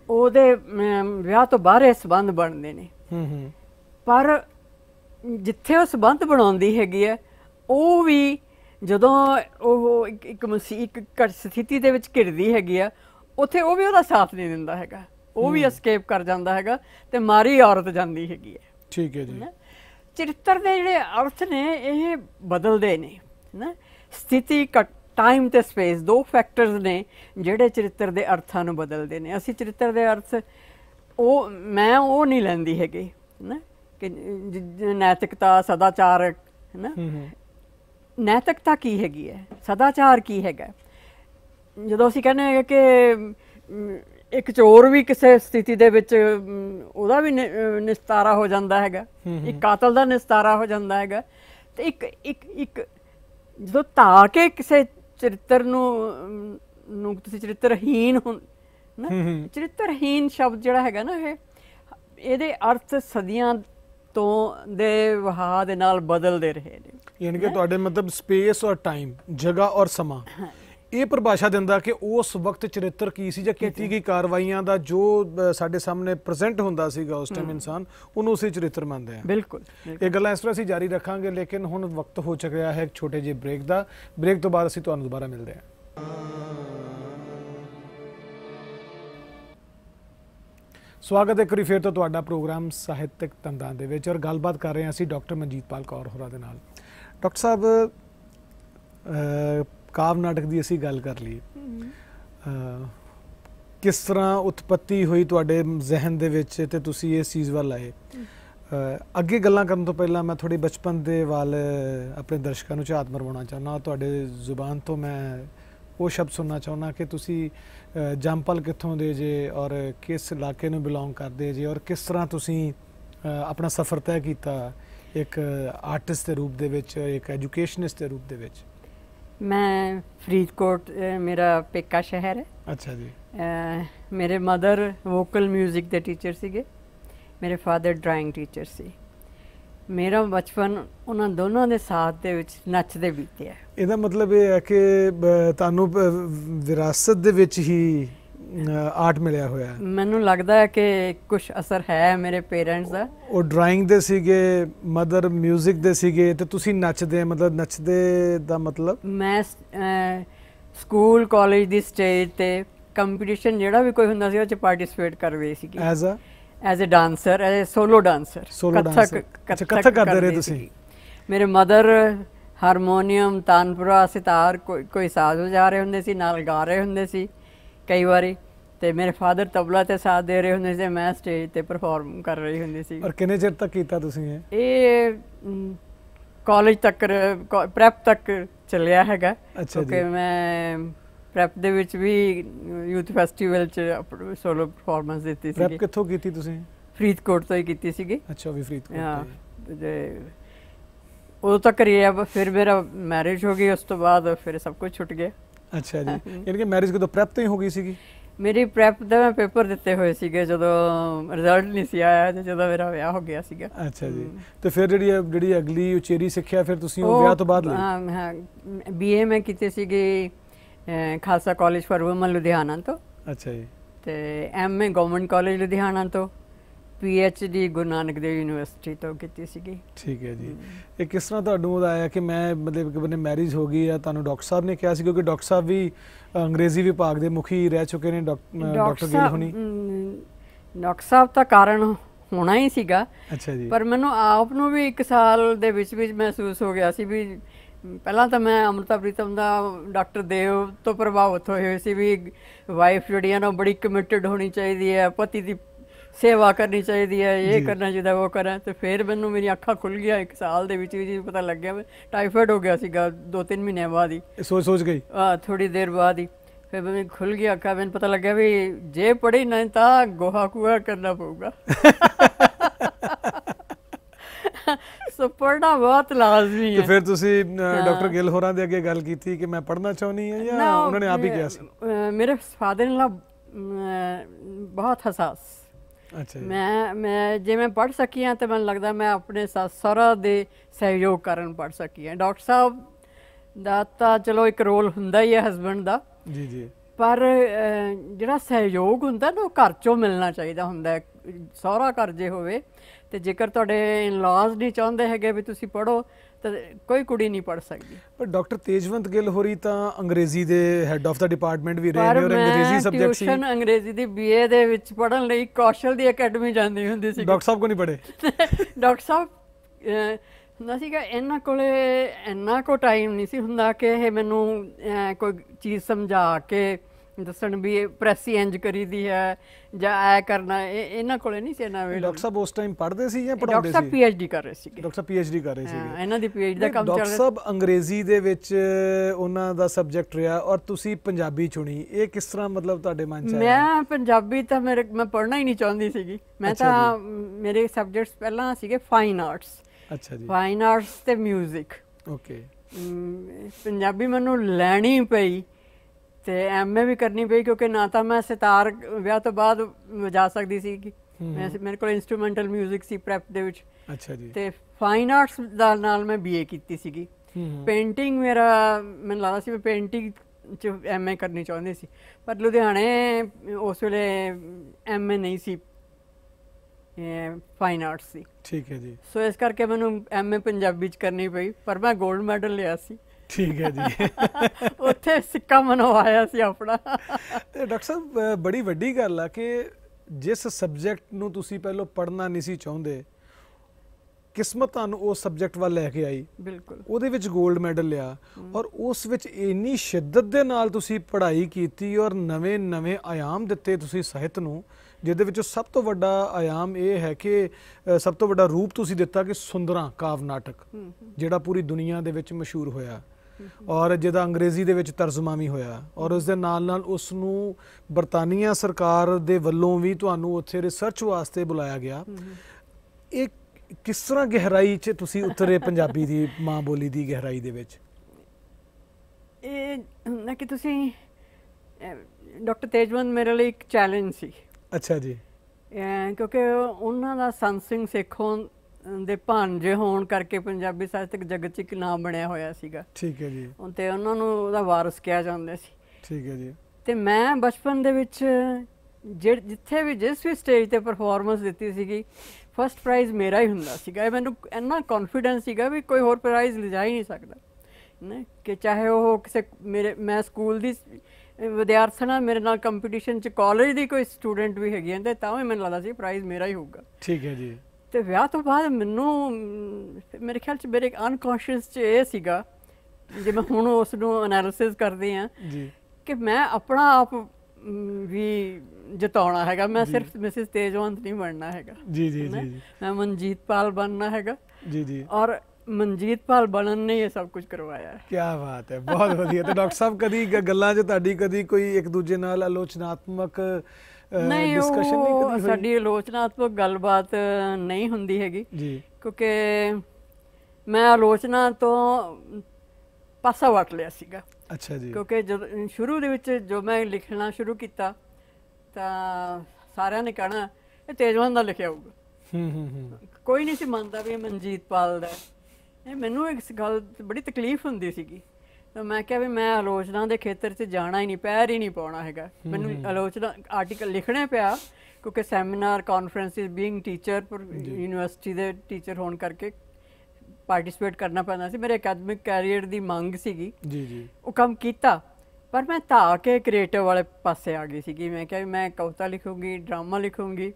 ਉਹਦੇ ਵਿਆਹ ਤੋਂ ਬਾਅਦ ਇਹ ਸਬੰਧ ਬਣਦੇ ਨੇ ਹੂੰ ਹੂੰ ਪਰ ਜਿੱਥੇ ਉਹ ਸਬੰਧ ਬਣਾਉਂਦੀ ਹੈਗੀ ਹੈ ਉਹ ਵੀ ਜਦੋਂ ਉਹ ਇੱਕ ਇੱਕ ਸਥਿਤੀ ਦੇ ਵਿੱਚ ਘਿਰਦੀ ਹੈਗੀ ਆ ਉੱਥੇ ਉਹ ਵੀ ਉਹਦਾ ਸਾਥ ਨਹੀਂ ਦਿੰਦਾ ਹੈਗਾ ਉਹ ਵੀ ਐਸਕੇਪ ਕਰ ਜਾਂਦਾ ਹੈਗਾ ਤੇ ਮਾਰੀ ਔਰਤ ਜਾਂਦੀ ਹੈਗੀ ਹੈ ਠੀਕ ਹੈ ਜੀ ਚਰਿੱਤਰ ਦੇ ਜਿਹੜੇ ਅਰਥ ਨੇ ਇਹ ਬਦਲਦੇ ਨੇ ਹੈਨਾ ਸਥਿਤੀ ਟਾਈਮ ਤੇ ਸਪੇਸ ਦੋ ਫੈਕਟਰਸ ਨੇ ਜਿਹੜੇ ਚਰਿੱਤਰ ਦੇ ਅਰਥਾਂ ਨੂੰ ਬਦਲਦੇ ਨੇ ਅਸੀਂ ਚਰਿੱਤਰ ਦੇ ਅਰਥ ਉਹ ਮੈਂ ਉਹ ਨਹੀਂ ਲੈਂਦੀ ਹੈਗੀ ਹੈਨਾ ਕਿ ਨੈਤਿਕਤਾ ਸਦਾਚਾਰ ਹੈਨਾ ਨੈਤਿਕਤਾ ਕੀ ਹੈਗੀ ਹੈ ਸਦਾਚਾਰ ਕੀ ਹੈਗਾ ਜਦੋਂ ਅਸੀਂ ਕਹਿੰਦੇ ਹਾਂ ਕਿ ਇੱਕ ਚੋਰ ਵੀ ਕਿਸੇ ਸਥਿਤੀ ਦੇ ਵਿੱਚ ਉਹਦਾ ਵੀ ਨਿਸਤਾਰਾ ਹੋ ਜਾਂਦਾ ਹੈਗਾ ਇੱਕ ਕਾਤਲ ਦਾ ਨਿਸਤਾਰਾ ਹੋ ਜਾਂਦਾ ਹੈਗਾ ਤੇ ਇੱਕ ਇੱਕ ਇੱਕ ਜਦੋਂ ਤਾਂ ਕੇ ਕਿਸੇ ਚਰਿੱਤਰ ਨੂੰ ਨੂੰ ਤੁਸੀਂ ਚਰਿੱਤਰਹੀਨ ਨਾ ਚਰਿੱਤਰਹੀਨ ਸ਼ਬਦ ਜਿਹੜਾ ਹੈਗਾ ਨਾ ਇਹ ਇਹਦੇ ਅਰਥ ਸਦੀਆਂ ਤੋਂ ਦੇ ਵਹਾ ਦੇ ਨਾਲ ਬਦਲਦੇ ਰਹੇ ਨੇ ਯਾਨੀ ਕਿ ਤੁਹਾਡੇ ਮਤਲਬ ਸਪੇਸ ਔਰ ਟਾਈਮ ਜਗ੍ਹਾ ਔਰ ਸਮਾਂ ਇਹ ਪਰਿਭਾਸ਼ਾ ਦਿੰਦਾ ਕਿ ਉਸ ਵਕਤ ਚਰਿੱਤਰ ਕੀ ਸੀ ਜਾਂ ਕੀਤੀ ਗਈ ਕਾਰਵਾਈਆਂ ਦਾ ਜੋ ਸਾਡੇ ਸਾਹਮਣੇ ਪ੍ਰੈਜ਼ੈਂਟ ਹੁੰਦਾ ਸੀਗਾ ਉਸ ਟਾਈਮ ਇਨਸਾਨ ਉਹਨੂੰ ਉਸੇ ਚਰਿੱਤਰ ਮੰਨਦੇ ਆ ਬਿਲਕੁਲ ਇਹ ਗੱਲਾਂ ਇਸ ਤਰ੍ਹਾਂ ਅਸੀਂ ਜਾਰੀ ਰੱਖਾਂਗੇ ਲੇਕਿਨ ਹੁਣ ਵਕਤ ਹੋ ਚੁੱਕਿਆ ਹੈ ਇੱਕ ਛੋਟੇ ਜਿਹੇ ਬ੍ਰੇਕ ਦਾ ਬ੍ਰੇਕ ਤੋਂ ਬਾਅਦ ਅਸੀਂ ਤੁਹਾਨੂੰ ਦੁਬਾਰਾ ਮਿਲਦੇ ਆ ਸਵਾਗਤ ਹੈ ਕਰੀ ਫੇਰ ਤੋਂ ਤੁਹਾਡਾ ਪ੍ਰੋਗਰਾਮ ਸਾਹਿਤਕ ਤੰਦਾਂ ਦੇ ਵਿੱਚ ਔਰ ਗੱਲਬਾਤ ਕਰ ਰਹੇ ਹਾਂ ਅਸੀਂ ਡਾਕਟਰ ਮਨਜੀਤਪਾਲ ਕੌਰ ਹੋਰਾਂ ਦੇ ਨਾਲ ਡਾਕਟਰ ਸਾਹਿਬ ਕਾਵ ਨਾਟਕ ਦੀ ਅਸੀਂ ਗੱਲ ਕਰ ਲਈ ਕਿਸ ਤਰ੍ਹਾਂ ਉਤਪਤੀ ਹੋਈ ਤੁਹਾਡੇ ਜ਼ਿਹਨ ਦੇ ਵਿੱਚ ਤੇ ਤੁਸੀਂ ਇਸ ਚੀਜ਼ ਵੱਲ ਆਏ ਅੱਗੇ ਗੱਲਾਂ ਕਰਨ ਤੋਂ ਪਹਿਲਾਂ ਮੈਂ ਥੋੜੀ ਬਚਪਨ ਦੇ ਵੱਲ ਆਪਣੇ ਦਰਸ਼ਕਾਂ ਨੂੰ ਝਾਤ ਮਰਵਾਉਣਾ ਚਾਹੁੰਦਾ ਤੁਹਾਡੇ ਜ਼ੁਬਾਨ ਤੋਂ ਮੈਂ ਉਹ ਸ਼ਬਦ ਸੁਣਨਾ ਚਾਹੁੰਦਾ ਕਿ ਤੁਸੀਂ ਜੰਪਲ ਕਿੱਥੋਂ ਦੇ ਜੇ ਔਰ ਕਿਸ ਇਲਾਕੇ ਨੂੰ ਬਿਲੋਂਗ ਕਰਦੇ ਜੇ ਔਰ ਕਿਸ ਤਰ੍ਹਾਂ ਤੁਸੀਂ ਆਪਣਾ ਸਫ਼ਰ ਤੈਅ ਕੀਤਾ ਇੱਕ ਆਰਟਿਸਟ ਦੇ ਰੂਪ ਦੇ ਵਿੱਚ ਇੱਕ ਐਜੂਕੇਸ਼ਨਿਸਟ ਦੇ ਰੂਪ ਦੇ ਵਿੱਚ ਮੈਂ ਫਰੀਦਕੋਟ ਮੇਰਾ ਪੇਕਾ ਸ਼ਹਿਰ ਹੈ ਅੱਛਾ ਜੀ ਮੇਰੇ ਮਦਰ ਵੋਕਲ 뮤직 ਦੇ ਟੀਚਰ ਸੀਗੇ ਮੇਰੇ ਫਾਦਰ ਡਰਾਇੰਗ ਟੀਚਰ ਸੀ ਮੇਰਾ ਬਚਪਨ ਉਹਨਾਂ ਦੋਨਾਂ ਦੇ ਸਾਥ ਦੇ ਵਿੱਚ ਨੱਚਦੇ ਬੀਤਿਆ ਇਹਦਾ ਮਤਲਬ ਇਹ ਹੈ ਕਿ ਤੁਹਾਨੂੰ ਵਿਰਾਸਤ ਦੇ ਵਿੱਚ ਹੀ ਆਰਟ ਮਿਲਿਆ ਹੋਇਆ ਹੈ ਮੈਨੂੰ ਲੱਗਦਾ ਹੈ ਕਿ ਕੁਝ ਅਸਰ ਹੈ ਮੇਰੇ ਪੇਰੈਂਟਸ ਦਾ ਉਹ ਡਰਾਇੰਗ ਦੇ ਸੀਗੇ ਮਦਰ 뮤직 ਦੇ ਸੀਗੇ ਤੇ ਤੁਸੀਂ ਨੱਚਦੇ ਮਤਲਬ ਨੱਚਦੇ ਦਾ ਮਤਲਬ ਮੈਂ ਸਕੂਲ ਕਾਲਜ ਦੀ ਸਟੇਜ ਤੇ ਕੰਪੀਟੀਸ਼ਨ ਜਿਹੜਾ ਵੀ ਕੋਈ ਹੁੰਦਾ ਸੀ ਉਹ ਚ ਪਾਰਟਿਸਿਪੇਟ ਕਰਵੇ ਸੀਗੀ as a as a dancer as a solo dancer Kathak Kathak ਕਰਦੇ ਰਹੇ ਤੁਸੀਂ ਮੇਰੇ ਮਦਰ ਹਾਰਮੋਨੀਅਮ ਤਾਨਪੁਰਾ ਸਿਤਾਰ ਕੋਈ ਸਾਜ਼ ਵਜਾ ਰਹੇ ਹੁੰਦੇ ਸੀ ਨਾਲ ਗਾ ਰਹੇ ਹੁੰਦੇ ਸੀ ਕਈ ਵਾਰੀ ਤੇ ਮੇਰੇ ਫਾਦਰ ਤਬਲਾ ਤੇ ਸਾਥ ਦੇ ਰਹੇ ਹੁੰਦੇ ਸੀ ਮੈਂ ਸਟੇਜ ਤੇ ਪਰਫਾਰਮ ਕਰ ਰਹੀ ਹੁੰਦੀ ਸੀ ਔਰ ਕਿੰਨੇ ਚਿਰ ਤੱਕ ਕੀਤਾ ਤੁਸੀਂ ਇਹ ਇਹ ਕਾਲਜ ਤੱਕ ਪ੍ਰੈਪ ਤੱਕ ਚੱਲਿਆ ਹੈਗਾ ਕਿਉਂਕਿ ਮੈਂ ਪ੍ਰੈਪ ਦੇ ਵਿੱਚ ਵੀ ਯੂਥ ਫੈਸਟੀਵਲ 'ਚ ਸੋਲੋ ਪਰਫਾਰਮੈਂਸ ਦਿੱਤੀ ਸੀ ਪ੍ਰੈਪ ਕਿੱਥੋਂ ਕੀਤੀ ਤੁਸੀਂ ਫਰੀਦਕੋਟ ਤੋਂ ਹੀ ਕੀਤੀ ਸੀਗੀ ਅੱਛਾ ਵੀ ਫਰੀਦਕੋਟ ਹਾਂ ਜੇ ਉਹ ਤਾਂ ਕਰੀਏ ਫਿਰ ਮੇਰਾ ਮੈਰਿਜ ਹੋ ਗਈ ਉਸ ਤੋਂ ਬਾਅਦ ਫਿਰ ਸਭ ਕੁਝ ਛੁੱਟ ਗਿਆ ਅੱਛਾ ਜੀ ਯਾਨੀ ਕਿ ਮੈਰਿਜ ਕਦੋਂ ਪ੍ਰੈਪ ਤੋਂ ਹੀ ਹੋ ਗਈ ਸੀਗੀ ਮੇਰੀ ਪ੍ਰੈਪ ਦਾ ਮੈਂ ਪੇਪਰ ਦਿੱਤੇ ਹੋਏ ਸੀਗੇ ਜਦੋਂ ਰਿਜ਼ਲਟ ਨਹੀਂ ਸੀ ਆਇਆ ਤੇ ਜਦੋਂ ਮੇਰਾ ਵਿਆਹ ਹੋ ਗਿਆ ਸੀਗਾ ਅੱਛਾ ਜੀ ਤੇ ਫਿਰ ਜਿਹੜੀ ਜਿਹੜੀ ਅਗਲੀ ਉਚੇਰੀ ਸਿੱਖਿਆ ਫਿਰ ਤੁਸੀਂ ਉਹ ਵਿਆਹ ਤੋਂ ਬਾਅਦ ਲਈ ਹਾਂ ਹਾਂ ਬੀਏ ਮੈਂ ਕੀਤੀ ਸੀਗੀ Khalsa College for Women Ludhiana ਤੋਂ ਅੱਛਾ ਜੀ ਤੇ ਐਮਏ ਗਵਰਨਮੈਂਟ ਕਾਲਜ ਲੁਧਿਆਣਾ ਤੋਂ P H D Guru Nanak Dev University ਤੋਂ ਕੀਤੀ ਸੀਗੀ ਠੀਕ ਹੈ ਜੀ ਇਹ ਕਿਸ ਤਰ੍ਹਾਂ ਤੁਹਾਨੂੰ ਉਹਦਾ ਆਇਆ ਕਿ ਮੈਂ ਮਤਲਬ ਕਿ ਬਨੇ ਮੈਰਿਜ ਹੋ ਗਈ ਆ ਤੁਹਾਨੂੰ ਡਾਕਟਰ ਸਾਹਿਬ ਨੇ ਕਿਹਾ ਸੀ ਕਿਉਂਕਿ ਡਾਕਟਰ ਸਾਹਿਬ ਵੀ ਅੰਗਰੇਜ਼ੀ ਵਿਭਾਗ ਦੇ ਮੁਖੀ ਰਹਿ ਚੁੱਕੇ ਨੇ ਡਾਕਟਰ ਗਿਲ ਹੁਣੀ ਡਾਕਟਰ ਸਾਹਿਬ ਤਾਂ ਕਾਰਨ ਹੋਣਾ ਹੀ ਸੀਗਾ ਅੱਛਾ ਜੀ ਪਰ ਮੈਨੂੰ ਆਪ ਨੂੰ ਵੀ 1 ਸਾਲ ਦੇ ਵਿੱਚ ਵਿੱਚ ਮਹਿਸੂਸ ਹੋ ਗਿਆ ਸੀ ਵੀ ਪਹਿਲਾਂ ਤਾਂ ਮੈਂ ਅਮਰਤਾ ਪ੍ਰੀਤਮ ਦਾ ਡਾਕਟਰ ਦੇਵ ਤੋਂ ਪ੍ਰਭਾਵਿਤ ਹੋਏ ਹੋਏ ਸੀ ਵੀ ਵਾਈਫ ਜਿਹੜੀ ਆ ਨਾ ਬੜੀ ਕਮਿਟਡ ਹੋਣੀ ਚਾਹੀਦੀ ਹੈ ਪਤੀ ਦੀ ਸੇਵਾ ਕਰਨੀ ਚਾਹੀਦੀ ਹੈ ਇਹ ਕਰਨਾ ਚਾਹੀਦਾ ਉਹ ਕਰਾਂ ਤੇ ਫਿਰ ਮੈਨੂੰ ਮੇਰੀ ਅੱਖਾਂ ਖੁੱਲ ਗਿਆ ਇੱਕ ਸਾਲ ਦੇ ਵਿੱਚ ਵੀ ਪਤਾ ਲੱਗਿਆ ਮੈਂ ਟਾਈਫਾਇਡ ਹੋ ਗਿਆ ਸੀਗਾ ਦੋ ਤਿੰਨ ਮਹੀਨੇ ਬਾਅਦ ਹੀ ਸੋਚ ਸੋਚ ਗਈ ਹਾਂ ਥੋੜੀ ਦੇਰ ਬਾਅਦ ਹੀ ਫਿਰ ਮੈਨੂੰ ਖੁੱਲ ਗਿਆ ਅੱਖਾਂ ਮੈਨੂੰ ਪਤਾ ਲੱਗਿਆ ਵੀ ਜੇ ਪੜੀ ਨਾ ਤਾਂ ਗੋਹਾ ਕੂਆ ਕਰਨਾ ਪਊਗਾ ਸੋ ਪੜਨਾ ਬਹੁਤ ਲਾਜ਼ਮੀ ਹੈ ਤੇ ਫਿਰ ਤੁਸੀਂ ਡਾਕਟਰ ਗਿੱਲ ਹੋਰਾਂ ਦੇ ਅੱਗੇ ਗੱਲ ਕੀਤੀ ਕਿ ਮੈਂ ਪੜਨਾ ਚਾਹੁੰਦੀ ਹਾਂ ਜਾਂ ਉਹਨਾਂ ਨੇ ਆਪ ਹੀ ਕਿਹਾ ਸੀ ਮੇਰੇ ਫਾਦਰ ਨਾਲ ਲਾ ਬਹੁਤ ਹਸਾਸ ਮੈਂ ਮੈਂ ਜੇ ਮੈਂ ਪੜ ਸਕੀ ਹਾਂ ਤਾਂ ਮੈਨੂੰ ਲੱਗਦਾ ਮੈਂ ਆਪਣੇ ਸਾਰਾ ਦੇ ਸਹਿਯੋਗ ਕਰਨ ਪੜ ਸਕੀ ਹਾਂ ਡਾਕਟਰ ਸਾਹਿਬ ਦਾ ਤਾਂ ਚਲੋ ਇੱਕ ਰੋਲ ਹੁੰਦਾ ਹੀ ਹੈ ਹਸਬੰਡ ਦਾ ਜੀ ਜੀ ਪਰ ਜਿਹੜਾ ਸਹਿਯੋਗ ਹੁੰਦਾ ਨਾ ਉਹ ਘਰ ਚੋਂ ਮਿਲਣਾ ਚਾਹੀਦਾ ਹੁੰਦਾ ਸਹੁਰਾ ਕਰਜੇ ਜੇ ਹੋਵੇ ਤੇ ਜੇਕਰ ਤੁਹਾਡੇ ਇਨ-ਲॉज ਨਹੀਂ ਚਾਹੁੰਦੇ ਹੈਗੇ ਵੀ ਤੁਸੀਂ ਪੜੋ ਤਾਂ ਕੋਈ ਕੁੜੀ ਨਹੀਂ ਪੜ ਸਕਦੀ ਪਰ ਡਾਕਟਰ ਤੇਜਵੰਤ ਗਿੱਲ ਹੋਰੀ ਤਾਂ ਅੰਗਰੇਜ਼ੀ ਦੇ ਹੈੱਡ ਆਫ ਦਾ ਡਿਪਾਰਟਮੈਂਟ ਵੀ ਰਹੇ ਨੇ ਔਰ ਅੰਗਰੇਜ਼ੀ ਸਬਜੈਕਟ ਸੀ ਟਿਊਸ਼ਨ ਅੰਗਰੇਜ਼ੀ ਦੀ ਬੀਏ ਦੇ ਵਿੱਚ ਪੜਨ ਲਈ ਕੌਸ਼ਲ ਦੀ ਅਕੈਡਮੀ ਜਾਂਦੀ ਹੁੰਦੀ ਸੀ ਡਾਕਟਰ ਸਾਹਿਬ ਕੋ ਨਹੀਂ ਪੜੇ ਡਾਕਟਰ ਸਾਹਿਬ ਹੁੰਦਾ ਸੀਗਾ ਇਹਨਾਂ ਕੋਲੇ ਇੰਨਾ ਕੋ ਟਾਈਮ ਨਹੀਂ ਸੀ ਹੁੰਦਾ ਕਿ ਇਹ ਮੈਨੂੰ ਕੋਈ ਚੀਜ਼ ਸਮਝਾ ਕੇ ਦੱਸਣ ਵੀ ਇਹ ਪ੍ਰੈਸ ਇੰਜ ਕਰੀਦੀ ਹੈ ਜਾਂ ਐ ਕਰਨਾ ਇਹ ਇਹਨਾਂ ਕੋਲੇ ਨਹੀਂ ਸੀ ਇਹਨਾਂ ਵੇਲੇ ਡਾਕਟਰ ਸਾਹਿਬ ਉਸ ਟਾਈਮ ਪੜ੍ਹਦੇ ਸੀ ਜਾਂ ਪੜਾਉਂਦੇ ਸੀ ਡਾਕਟਰ ਸਾਹਿਬ ਪੀਐਚਡੀ ਕਰ ਰਹੇ ਸੀ ਡਾਕਟਰ ਸਾਹਿਬ ਪੀਐਚਡੀ ਕਰ ਰਹੇ ਸੀ ਇਹਨਾਂ ਦੀ ਪੀਐਚਡੀ ਦਾ ਕੰਮ ਚੱਲ ਰਿਹਾ ਡਾਕਟਰ ਸਾਹਿਬ ਅੰਗਰੇਜ਼ੀ ਦੇ ਵਿੱਚ ਉਹਨਾਂ ਦਾ ਸਬਜੈਕਟ ਰਿਹਾ ਔਰ ਤੁਸੀਂ ਪੰਜਾਬੀ ਚੁਣੀ ਇਹ ਕਿਸ ਤਰ੍ਹਾਂ ਮਤਲਬ ਤੁਹਾਡੇ ਮਨ ਚ ਆਇਆ ਮੈਂ ਪੰਜਾਬੀ ਤਾਂ ਮੇਰੇ ਮੈਂ ਪੜ੍ਹਨਾ ਹੀ ਨਹੀਂ ਚਾਹੁੰਦੀ ਸੀਗੀ ਮੈਂ ਤਾਂ ਮੇਰੇ ਸਬਜੈਕਟਸ ਪਹਿਲਾਂ ਸੀਗੇ ਫਾਈਨ ਆਰਟਸ ਅੱਛਾ ਜੀ ਫਾਈਨ ਆਰਟਸ ਤੇ 뮤직 ਓਕੇ ਪੰਜਾਬੀ ਮੈਨੂੰ ਲੈਣੀ ਪਈ ਤੇ ਐਮਏ ਵੀ ਕਰਨੀ ਪਈ ਕਿਉਂਕਿ ਨਾ ਤਾਂ ਮੈਂ ਸਿਤਾਰ ਵਿਆਹ ਤੋਂ ਬਾਅਦ ਵਜਾ ਸਕਦੀ ਸੀ ਕਿ ਮੇਰੇ ਕੋਲ ਇਨਸਟਰੂਮੈਂਟਲ 뮤직 ਸੀ ਪ੍ਰੈਪ ਦੇ ਵਿੱਚ ਅੱਛਾ ਜੀ ਤੇ ਫਾਈਨ ਆਰਟਸ ਦਾ ਨਾਲ ਮੈਂ ਬੀਏ ਕੀਤੀ ਸੀਗੀ ਪੇਂਟਿੰਗ ਮੇਰਾ ਮੈਨੂੰ ਲੱਗਦਾ ਸੀ ਮੈਂ ਪੇਂਟਿੰਗ ਚ ਐਮਏ ਕਰਨੀ ਚਾਹੁੰਦੀ ਸੀ ਪਰ ਲੁਧਿਆਣੇ ਉਸ ਵੇਲੇ ਐਮਏ ਨਹੀਂ ਸੀ ਫਾਈਨ ਆਰਟਸ ਸੀ ਠੀਕ ਹੈ ਜੀ ਸੋ ਇਸ ਕਰਕੇ ਮੈਨੂੰ ਐਮਏ ਪੰਜਾਬੀ ਚ ਕਰਨੀ ਪਈ ਪਰ ਮੈਂ 골ਡ ਮੈਡਲ ਲਿਆ ਸੀ ਠੀਕ ਹੈ ਜੀ ਉੱਥੇ ਸਿੱਕਾ ਮਨਵਾਇਆ ਸੀ ਆਪਣਾ ਤੇ ਡਾਕਟਰ ਸਾਹਿਬ ਬੜੀ ਵੱਡੀ ਗੱਲ ਆ ਕਿ ਜਿਸ ਸਬਜੈਕਟ ਨੂੰ ਤੁਸੀਂ ਪਹਿਲਾਂ ਪੜਨਾ ਨਹੀਂ ਸੀ ਚਾਹੁੰਦੇ ਕਿਸਮਤ ਤੁਹਾਨੂੰ ਉਹ ਸਬਜੈਕਟ ਵੱਲ ਲੈ ਕੇ ਆਈ ਬਿਲਕੁਲ ਉਹਦੇ ਵਿੱਚ 골ਡ ਮੈਡਲ ਲਿਆ ਔਰ ਉਸ ਵਿੱਚ ਇੰਨੀ ਸ਼ਿੱਦਤ ਦੇ ਨਾਲ ਤੁਸੀਂ ਪੜ੍ਹਾਈ ਕੀਤੀ ਔਰ ਨਵੇਂ-ਨਵੇਂ ਆਯਾਮ ਦਿੱਤੇ ਤੁਸੀਂ ਸਾਹਿਤ ਨੂੰ ਜਿਹਦੇ ਵਿੱਚ ਸਭ ਤੋਂ ਵੱਡਾ ਆਯਾਮ ਇਹ ਹੈ ਕਿ ਸਭ ਤੋਂ ਵੱਡਾ ਰੂਪ ਤੁਸੀਂ ਦਿੱਤਾ ਕਿ ਸੁੰਦਰਾ ਕਾਵ ਨਾਟਕ ਜਿਹੜਾ ਪੂਰੀ ਦੁਨੀਆ ਦੇ ਵਿੱਚ ਮਸ਼ਹੂਰ ਹੋਇਆ ਔਰ ਜਿਹਦਾ ਅੰਗਰੇਜ਼ੀ ਦੇ ਵਿੱਚ ਤਰਜਮਾ ਵੀ ਹੋਇਆ ਔਰ ਉਸ ਦੇ ਨਾਲ ਨਾਲ ਉਸ ਨੂੰ ਬਰਤਾਨੀਆ ਸਰਕਾਰ ਦੇ ਵੱਲੋਂ ਵੀ ਤੁਹਾਨੂੰ ਉੱਥੇ ਰਿਸਰਚ ਵਾਸਤੇ ਬੁਲਾਇਆ ਗਿਆ ਇਹ ਕਿਸ ਤਰ੍ਹਾਂ ਗਹਿਰਾਈ 'ਚ ਤੁਸੀਂ ਉਤਰੇ ਪੰਜਾਬੀ ਦੀ ਮਾਂ ਬੋਲੀ ਦੀ ਗਹਿਰਾਈ ਦੇ ਵਿੱਚ ਇਹ ਨਾ ਕਿ ਤੁਸੀਂ ਡਾਕਟਰ ਤੇਜਵੰਤ ਮੇਰੇ ਲਈ ਇੱਕ ਚੈਲੰਜ ਸੀ ਅੱਛਾ ਜੀ ਕਿਉਂਕਿ ਉਹਨਾਂ ਦਾ ਸੰਸਿੰਗ ਸਿੱਖੋਂ ਸੇਖੋਂ ਦੇ ਭਾਂਜੇ ਹੋਣ ਕਰਕੇ ਪੰਜਾਬੀ ਸਾਹਿਤਕ ਜਗਤ 'ਚ ਇੱਕ ਨਾਮ ਬਣਿਆ ਹੋਇਆ ਸੀਗਾ ਠੀਕ ਹੈ ਜੀ ਤੇ ਉਹਨਾਂ ਨੂੰ ਉਹਦਾ ਵਾਰਿਸ ਕਿਹਾ ਜਾਂਦਾ ਸੀ ਠੀਕ ਹੈ ਜੀ ਤੇ ਮੈਂ ਬਚਪਨ ਦੇ ਵਿੱਚ ਜਿੱਥੇ ਵੀ ਜਿਸ ਵੀ ਸਟੇਜ ਤੇ ਪਰਫਾਰਮੈਂਸ ਦਿੱਤੀ ਸੀਗੀ ਫਰਸਟ ਪ੍ਰਾਈਜ਼ ਮੇਰਾ ਹੀ ਹੁੰਦਾ ਸੀਗਾ ਮੈਨੂੰ ਇੰਨਾ ਕੌਨਫੀਡੈਂਸ ਸੀਗਾ ਵੀ ਕੋਈ ਹੋਰ ਪ੍ਰਾਈਜ਼ ਲਿਜਾ ਹੀ ਨਹੀਂ ਸਕਦਾ ਨਾ ਕਿ ਚਾਹੇ ਉਹ ਕਿਸੇ ਮੇਰੇ ਮੈਂ ਸਕੂਲ ਦੀ ਵਿਦਿਆਰਥਣਾ ਮੇਰੇ ਨਾਲ ਕੰਪੀਟੀਸ਼ਨ ਚ ਕਾਲਜ ਦੀ ਕੋਈ ਸਟੂਡੈਂਟ ਵੀ ਹੈਗੀ ਹੁੰਦੇ ਤਾਂ ਵੀ ਮੈਨੂੰ ਲੱਗਦਾ ਸੀ ਪ੍ਰਾਈਜ਼ ਮੇਰਾ ਹੀ ਹੋਊਗਾ ਠੀਕ ਹੈ ਜੀ ਤੇ ਵਿਆਹ ਤੋਂ ਬਾਅਦ ਮੈਨੂੰ ਮੇਰੇ ਖਿਆਲ ਚ ਮੇਰੇ ਅਨਕੌਂਸ਼ੀਅਸ ਚ ਇਹ ਸੀਗਾ ਜੇ ਮੈਂ ਹੁਣ ਉਸ ਨੂੰ ਅਨਾਲਿਸਿਸ ਕਰਦੇ ਆ ਜੀ ਕਿ ਮੈਂ ਆਪਣਾ ਆਪ ਵੀ ਜਿਤਾਉਣਾ ਹੈਗਾ ਮੈਂ ਸਿਰਫ ਮਿਸਿਸ ਤੇਜਵੰਤ ਨਹੀਂ ਬਣਨਾ ਹੈਗਾ ਜੀ ਜੀ ਜੀ ਮੈਂ ਮਨਜੀਤ ਪਾਲ ਬਣਨਾ ਹੈਗਾ ਜੀ ਜੀ ਔਰ ਮਨਜੀਤ ਪਾਲ ਬਣਨ ਨੇ ਇਹ ਸਭ ਕੁਝ ਕਰਵਾਇਆ ਹੈ ਕੀ ਬਾਤ ਹੈ ਬਹੁਤ ਵਧੀਆ ਤੇ ਡਾਕਟਰ ਸਾਹਿਬ ਕਦੀ ਗੱਲਾਂ 'ਚ ਤੁਹਾਡੀ ਕਦੀ ਕੋਈ ਇੱਕ ਦੂਜੇ ਨਾਲ ਆਲੋਚਨਾਤਮਕ ਨਹੀਂ ਡਿਸਕਸ਼ਨ ਨਹੀਂ ਕਦੀ ਸਾਡੀ ਆਲੋਚਨਾਤਮਕ ਗੱਲਬਾਤ ਨਹੀਂ ਹੁੰਦੀ ਹੈਗੀ ਜੀ ਕਿਉਂਕਿ ਮੈਂ ਆਲੋਚਨਾ ਤੋਂ ਪਾਸਾ ਵਟ ਲਿਆ ਸੀਗਾ ਅੱਛਾ ਜੀ ਕਿਉਂਕਿ ਜਦ ਸ਼ੁਰੂ ਦੇ ਵਿੱਚ ਜੋ ਮੈਂ ਲਿਖਣਾ ਸ਼ੁਰੂ ਕੀਤਾ ਤਾਂ ਸਾਰਿਆਂ ਨੇ ਕਹਿਣਾ ਇਹ ਤੇਜਵੰਦ ਦਾ ਲਿਖਿਆ ਹੋਊਗਾ ਹੂੰ ਹੂੰ ਹੂੰ ਕੋਈ ਨਹੀਂ ਸੀ ਮੰਨਦਾ ਵੀ ਮਨਜੀਤ ਪਾਲ ਦਾ ਇਹ ਮੈਨੂੰ ਇੱਕ ਗੱਲ ਬੜੀ ਤਕਲੀਫ ਹੁੰਦੀ ਸੀਗੀ ਮੈਂ ਕਿਹਾ ਵੀ ਮੈਂ ਆਲੋਚਨਾ ਦੇ ਖੇਤਰ 'ਚ ਜਾਣਾ ਹੀ ਨਹੀਂ ਪੈਰ ਹੀ ਨਹੀਂ ਪਾਉਣਾ ਹੈਗਾ ਮੈਨੂੰ ਆਲੋਚਨਾ ਆਰਟੀਕਲ ਲਿਖਣੇ ਪਿਆ ਕਿਉਂਕਿ ਸੈਮੀਨਾਰ ਇਸ ਬੀਇੰਗ ਟੀਚਰ ਪਰ ਯੂਨੀਵਰਸਿਟੀ ਦੇ ਟੀਚਰ ਹੋਣ ਕਰਕੇ ਪਾਰਟਿਸਿਪੇਟ ਕਰਨਾ ਪੈਂਦਾ ਸੀ ਮੇਰੇ ਅਕੈਡਮਿਕ ਕੈਰੀਅਰ ਦੀ ਮੰਗ ਸੀਗੀ ਜੀ ਜੀ ਉਹ ਕੰਮ ਕੀਤਾ ਪਰ ਮੈਂ ਤਾਂ ਆ ਕੇ ਕ੍ਰੀਏਟਿਵ ਵਾਲੇ ਪਾਸੇ ਆ ਗਈ ਸੀਗੀ ਮੈਂ ਕਿਹਾ ਮੈਂ ਕਵਿਤਾ ਲਿਖੂੰਗੀ ਡਰਾਮਾ ਲਿਖੂੰਗੀ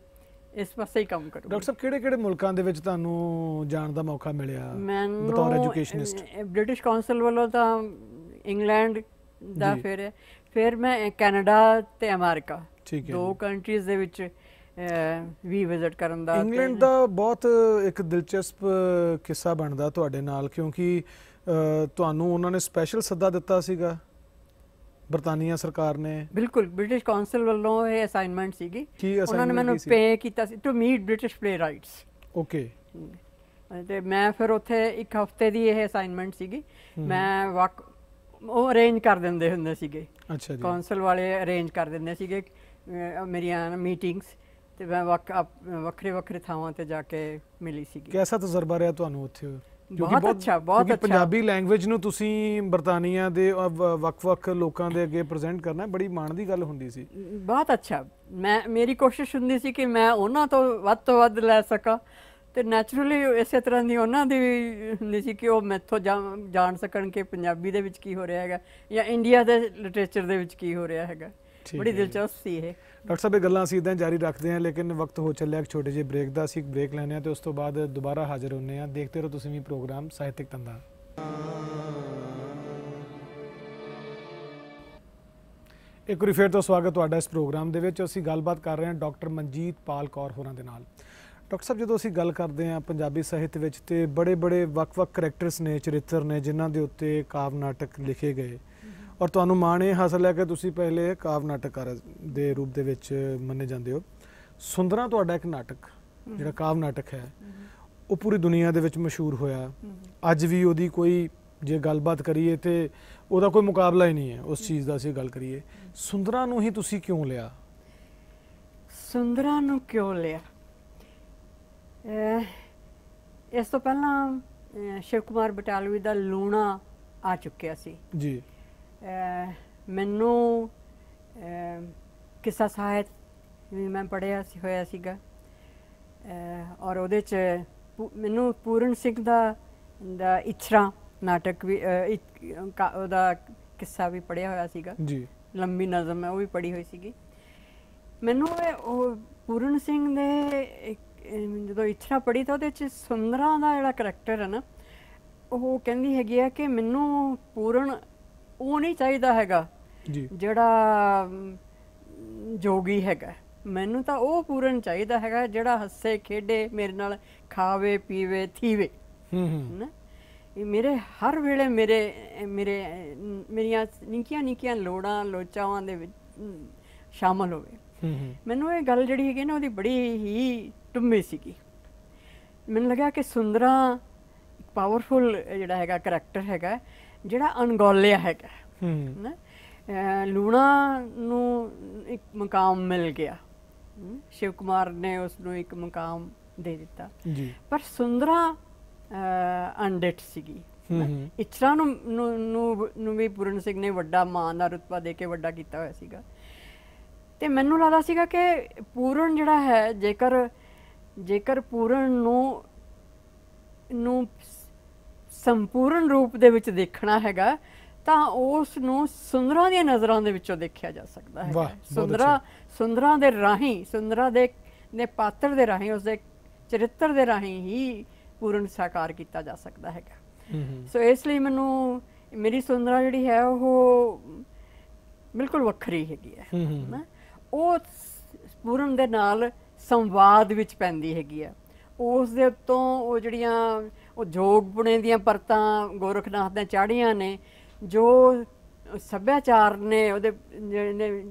ਇਸ ਪਾਸੇ ਹੀ ਕੰਮ ਕਰੂ ਡਾਕਟਰ ਸਾਹਿਬ ਕਿਹੜੇ ਕਿਹੜੇ ਮੁਲਕਾਂ ਦੇ ਵਿੱਚ ਤੁਹਾਨੂੰ ਜਾਣ ਦਾ ਮੌਕਾ ਮਿਲਿਆ ਬਤੌਰ ਐਜੂਕੇਸ਼ਨਿਸਟ ਬ੍ਰਿਟਿਸ਼ ਕਾਉਂਸਲ ਵੱਲੋਂ ਤਾਂ ਇੰਗਲੈਂਡ ਦਾ ਫਿਰ ਫਿਰ ਮੈਂ ਕੈਨੇਡਾ ਤੇ ਅਮਰੀਕਾ ਠੀਕ ਹੈ ਦੋ ਕੰਟਰੀਜ਼ ਦੇ ਵਿੱਚ ਵੀ ਵਿਜ਼ਿਟ ਕਰਨ ਦਾ ਇੰਗਲੈਂਡ ਦਾ ਬਹੁਤ ਇੱਕ ਦਿਲਚਸਪ ਕਿੱਸਾ ਬਣਦਾ ਤੁਹਾਡੇ ਨਾਲ ਕਿਉਂਕਿ ਤੁਹਾਨੂੰ ਉਹਨਾਂ ਨੇ ਸਪੈਸ਼ਲ ਸੱਦਾ ਦਿੱਤਾ ਸੀਗਾ ਬਰਤਾਨੀਆ ਸਰਕਾਰ ਨੇ ਬਿਲਕੁਲ ਬ੍ਰਿਟਿਸ਼ ਕਾਉਂਸਲ ਵੱਲੋਂ ਇਹ ਅਸਾਈਨਮੈਂਟ ਸੀਗੀ ਉਹਨਾਂ ਨੇ ਮੈਨੂੰ ਪੇ ਕੀਤਾ ਸੀ to meet British playwrights okay ਤੇ ਮੈਂ ਫਿਰ ਉੱਥੇ ਇੱਕ ਹਫਤੇ ਦੀ ਇਹ ਅਸਾਈਨਮੈਂਟ ਸੀਗੀ ਮੈਂ ਵਕ ਉਹ ਅਰੇਂਜ ਕਰ ਦਿੰਦੇ ਹੁੰਦੇ ਸੀਗੇ ਅੱਛਾ ਜੀ ਕਾਉਂਸਲ ਵਾਲੇ ਅਰੇਂਜ ਕਰ ਦਿੰਦੇ ਸੀਗੇ ਮੇਰੀਆਂ ਮੀਟਿੰਗਸ ਤੇ ਮੈਂ ਵਕ ਵੱਖਰੇ ਵੱਖਰੇ ਥਾਵਾਂ ਤੇ ਜਾ ਕੇ ਮਿਲੀ ਸੀਗੀ ਕਿਹਦਾ ਤਜਰਬਾ ਰਿਹਾ ਤੁਹਾਨੂੰ ਉੱਥੇ ਬਹੁਤ ਅੱਛਾ ਬਹੁਤ ਅੱਛਾ ਪੰਜਾਬੀ ਲੈਂਗੁਏਜ ਨੂੰ ਤੁਸੀਂ ਬਰਤਾਨੀਆ ਦੇ ਵੱਖ-ਵੱਖ ਲੋਕਾਂ ਦੇ ਅੱਗੇ ਪ੍ਰੈਜ਼ੈਂਟ ਕਰਨਾ ਬੜੀ ਮਾਣ ਦੀ ਗੱਲ ਹੁੰਦੀ ਸੀ ਬਹੁਤ ਅੱਛਾ ਮੈਂ ਮੇਰੀ ਕੋਸ਼ਿਸ਼ ਹੁੰਦੀ ਸੀ ਕਿ ਮੈਂ ਉਹਨਾਂ ਤੋਂ ਵੱਧ ਤੋਂ ਵੱਧ ਲੈ ਸਕਾਂ ਤੇ ਨੈਚੁਰਲੀ ਇਸੇ ਤਰ੍ਹਾਂ ਦੀ ਉਹਨਾਂ ਦੀ ਹੁੰਦੀ ਸੀ ਕਿ ਉਹ ਮੈਥੋਂ ਜਾਣ ਸਕਣ ਕਿ ਪੰਜਾਬੀ ਦੇ ਵਿੱਚ ਕੀ ਹੋ ਰਿਹਾ ਹੈਗਾ ਜਾਂ ਇੰਡੀਆ ਦੇ ਲਿਟਰੇਚਰ ਦੇ ਵਿੱਚ ਕੀ ਹੋ ਰਿਹਾ ਹੈਗਾ ਬੜੀ ਦਿਲਚਸਪ ਸੀ ਇਹ ਡਾਕਟਰ ਸਾਹਿਬ ਇਹ ਗੱਲਾਂ ਅਸੀਂ ਇਦਾਂ ਜਾਰੀ ਰੱਖਦੇ ਹਾਂ ਲੇਕਿਨ ਵਕਤ ਹੋ ਚੱਲਿਆ ਇੱਕ ਛੋਟੇ ਜਿਹੇ ਬ੍ਰੇਕ ਦਾ ਅਸੀਂ ਇੱਕ ਬ੍ਰੇਕ ਲੈਣੇ ਆ ਤੇ ਉਸ ਤੋਂ ਬਾਅਦ ਦੁਬਾਰਾ ਹਾਜ਼ਰ ਹੁੰਨੇ ਆ ਦੇਖਦੇ ਰਹੋ ਤੁਸੀਂ ਵੀ ਪ੍ਰੋਗਰਾਮ ਸਾਹਿਤਿਕ ਤੰਦਾ ਇੱਕ ਵਾਰੀ ਫੇਰ ਤੋਂ ਸਵਾਗਤ ਤੁਹਾਡਾ ਇਸ ਪ੍ਰੋਗਰਾਮ ਦੇ ਵਿੱਚ ਅਸੀਂ ਗੱਲਬਾਤ ਕਰ ਰਹੇ ਹਾਂ ਡਾਕਟਰ ਮਨਜੀਤ ਪਾਲ ਕੌਰ ਹੋਰਾਂ ਦੇ ਨਾਲ ਡਾਕਟਰ ਸਾਹਿਬ ਜਦੋਂ ਅਸੀਂ ਗੱਲ ਕਰਦੇ ਹਾਂ ਪੰਜਾਬੀ ਸਾਹਿਤ ਵਿੱਚ ਤੇ ਬੜੇ-ਬੜੇ ਵੱਖ-ਵੱਖ ਕੈਰੈਕਟਰਸ ਨੇ ਚਰਿੱਤਰ ਨੇ ਜਿਨ੍ਹਾਂ ਦੇ ਉੱਤੇ ਕਾਵ ਨਾਟਕ ਲਿਖੇ ਗਏ ਔਰ ਤੁਹਾਨੂੰ ਮਾਣ ਇਹ ਹਾਸਲ ਹੈ ਕਿ ਤੁਸੀਂ ਪਹਿਲੇ ਕਾਵ ਨਾਟਕਕਾਰ ਦੇ ਰੂਪ ਦੇ ਵਿੱਚ ਮੰਨੇ ਜਾਂਦੇ ਹੋ ਸੁੰਦਰਾ ਤੁਹਾਡਾ ਇੱਕ ਨਾਟਕ ਜਿਹੜਾ ਕਾਵ ਨਾਟਕ ਹੈ ਉਹ ਪੂਰੀ ਦੁਨੀਆ ਦੇ ਵਿੱਚ ਮਸ਼ਹੂਰ ਹੋਇਆ ਅੱਜ ਵੀ ਉਹਦੀ ਕੋਈ ਜੇ ਗੱਲਬਾਤ ਕਰੀਏ ਤੇ ਉਹਦਾ ਕੋਈ ਮੁਕਾਬਲਾ ਹੀ ਨਹੀਂ ਹੈ ਉਸ ਚੀਜ਼ ਦਾ ਅਸੀਂ ਗੱਲ ਕਰੀਏ ਸੁੰਦਰਾ ਨੂੰ ਹੀ ਤੁਸੀਂ ਕਿਉਂ ਲਿਆ ਸੁੰਦਰਾ ਨੂੰ ਕਿਉਂ ਲਿਆ ਇਸ ਤੋਂ ਪਹਿਲਾਂ ਸ਼ਿਵ ਕੁਮਾਰ ਬਟਾਲਵੀ ਦਾ ਲੂਣਾ ਆ ਚੁੱਕਿਆ ਸੀ ਜੀ ਮੈਨੂੰ ਕਿਸਾ ਸਾਹਿਤ ਵੀ ਮੈਂ ਪੜਿਆ ਸੀ ਹੋਇਆ ਸੀਗਾ ਔਰ ਉਹਦੇ ਚ ਮੈਨੂੰ ਪੂਰਨ ਸਿੰਘ ਦਾ ਦਾ ਇਛਰਾ ਨਾਟਕ ਵੀ ਉਹਦਾ ਕਿੱਸਾ ਵੀ ਪੜਿਆ ਹੋਇਆ ਸੀਗਾ ਜੀ ਲੰਬੀ ਨਜ਼ਮ ਹੈ ਉਹ ਵੀ ਪੜੀ ਹੋਈ ਸੀਗੀ ਮੈਨੂੰ ਉਹ ਪੂਰਨ ਸਿੰਘ ਦੇ ਜਦੋਂ ਇਛਰਾ ਪੜੀ ਤਾਂ ਉਹਦੇ ਚ ਸੁੰਦਰਾ ਦਾ ਜਿਹੜਾ ਕੈਰੈਕਟਰ ਹੈ ਨਾ ਉਹ ਕਹਿੰਦੀ ਹੈਗੀ ਆ ਕਿ ਮੈਨੂੰ ਪੂਰਨ ਉਹ ਨਹੀਂ ਚਾਹੀਦਾ ਹੈਗਾ ਜੀ ਜਿਹੜਾ ਜੋਗੀ ਹੈਗਾ ਮੈਨੂੰ ਤਾਂ ਉਹ ਪੂਰਨ ਚਾਹੀਦਾ ਹੈਗਾ ਜਿਹੜਾ ਹੱਸੇ ਖੇਡੇ ਮੇਰੇ ਨਾਲ ਖਾਵੇ ਪੀਵੇ ਥੀਵੇ ਹੂੰ ਹੂੰ ਨਾ ਇਹ ਮੇਰੇ ਹਰ ਵੇਲੇ ਮੇਰੇ ਮੇਰੇ ਮੇਰੀਆਂ ਨਿੱਕੀਆਂ ਨਿੱਕੀਆਂ ਲੋੜਾਂ ਲੋਚਾਵਾਂ ਦੇ ਵਿੱਚ ਸ਼ਾਮਲ ਹੋਵੇ ਮੈਨੂੰ ਇਹ ਗੱਲ ਜਿਹੜੀ ਹੈਗੀ ਨਾ ਉਹਦੀ ਬੜੀ ਹੀ ਟੁੰਮੀ ਸੀਗੀ ਮੈਨੂੰ ਲੱਗਾ ਕਿ ਸੁੰਦਰਾ ਪਾਵਰਫੁਲ ਜਿਹੜਾ ਹੈਗਾ ਕੈਰੈਕਟਰ ਹੈਗਾ ਜਿਹੜਾ ਅਣਗੌਲਿਆ ਹੈਗਾ ਹੂੰ ਲੂਣਾ ਨੂੰ ਇੱਕ ਮਕਾਮ ਮਿਲ ਗਿਆ ਸ਼ਿਵ ਕੁਮਾਰ ਨੇ ਉਸ ਨੂੰ ਇੱਕ ਮਕਾਮ ਦੇ ਦਿੱਤਾ ਜੀ ਪਰ ਸੁੰਦਰਾ ਅੰਡੇਟ ਸੀਗੀ ਇਚਰਾ ਨੂੰ ਨੂੰ ਨੂੰ ਵੀ ਪੂਰਨ ਸਿੰਘ ਨੇ ਵੱਡਾ ਮਾਨ ਦਾ ਰੁਤਬਾ ਦੇ ਕੇ ਵੱਡਾ ਕੀਤਾ ਹੋਇਆ ਸੀਗਾ ਤੇ ਮੈਨੂੰ ਲੱਗਦਾ ਸੀਗਾ ਕਿ ਪੂਰਨ ਜਿਹੜਾ ਹੈ ਜੇਕਰ ਜੇਕਰ ਪੂਰਨ ਨੂੰ ਨੂੰ ਸੰਪੂਰਨ ਰੂਪ ਦੇ ਵਿੱਚ ਦੇਖਣਾ ਹੈਗਾ ਤਾਂ ਉਸ ਨੂੰ ਸੁੰਦਰਾਂ ਦੀਆਂ ਨਜ਼ਰਾਂ ਦੇ ਵਿੱਚੋਂ ਦੇਖਿਆ ਜਾ ਸਕਦਾ ਹੈ ਸੁੰਦਰਾਂ ਸੁੰਦਰਾਂ ਦੇ ਰਾਹੀਂ ਸੁੰਦਰਾਂ ਦੇ ਨੇ ਪਾਤਰ ਦੇ ਰਾਹੀਂ ਉਸ ਦੇ ਚਰਿੱਤਰ ਦੇ ਰਾਹੀਂ ਹੀ ਪੂਰਨ ਸਾਕਾਰ ਕੀਤਾ ਜਾ ਸਕਦਾ ਹੈਗਾ ਸੋ ਇਸ ਲਈ ਮੈਨੂੰ ਮੇਰੀ ਸੁੰਦਰਾ ਜਿਹੜੀ ਹੈ ਉਹ ਬਿਲਕੁਲ ਵੱਖਰੀ ਹੈਗੀ ਹੈ ਉਹ ਪੂਰਨ ਦੇ ਨਾਲ ਸੰਵਾਦ ਵਿੱਚ ਪੈਂਦੀ ਹੈਗੀ ਹੈ ਉਸ ਦੇ ਉੱਤੋਂ ਉਹ ਜਿਹੜੀਆਂ ਉਹ ਜੋਗਪੁਣੇ ਦੀਆਂ ਪਰਤਾਂ ਗੋਰਖਨਾਥ ਦੇ ਚਾੜੀਆਂ ਨੇ ਜੋ ਸੱਭਿਆਚਾਰ ਨੇ ਉਹਦੇ ਜਿਹੜੇ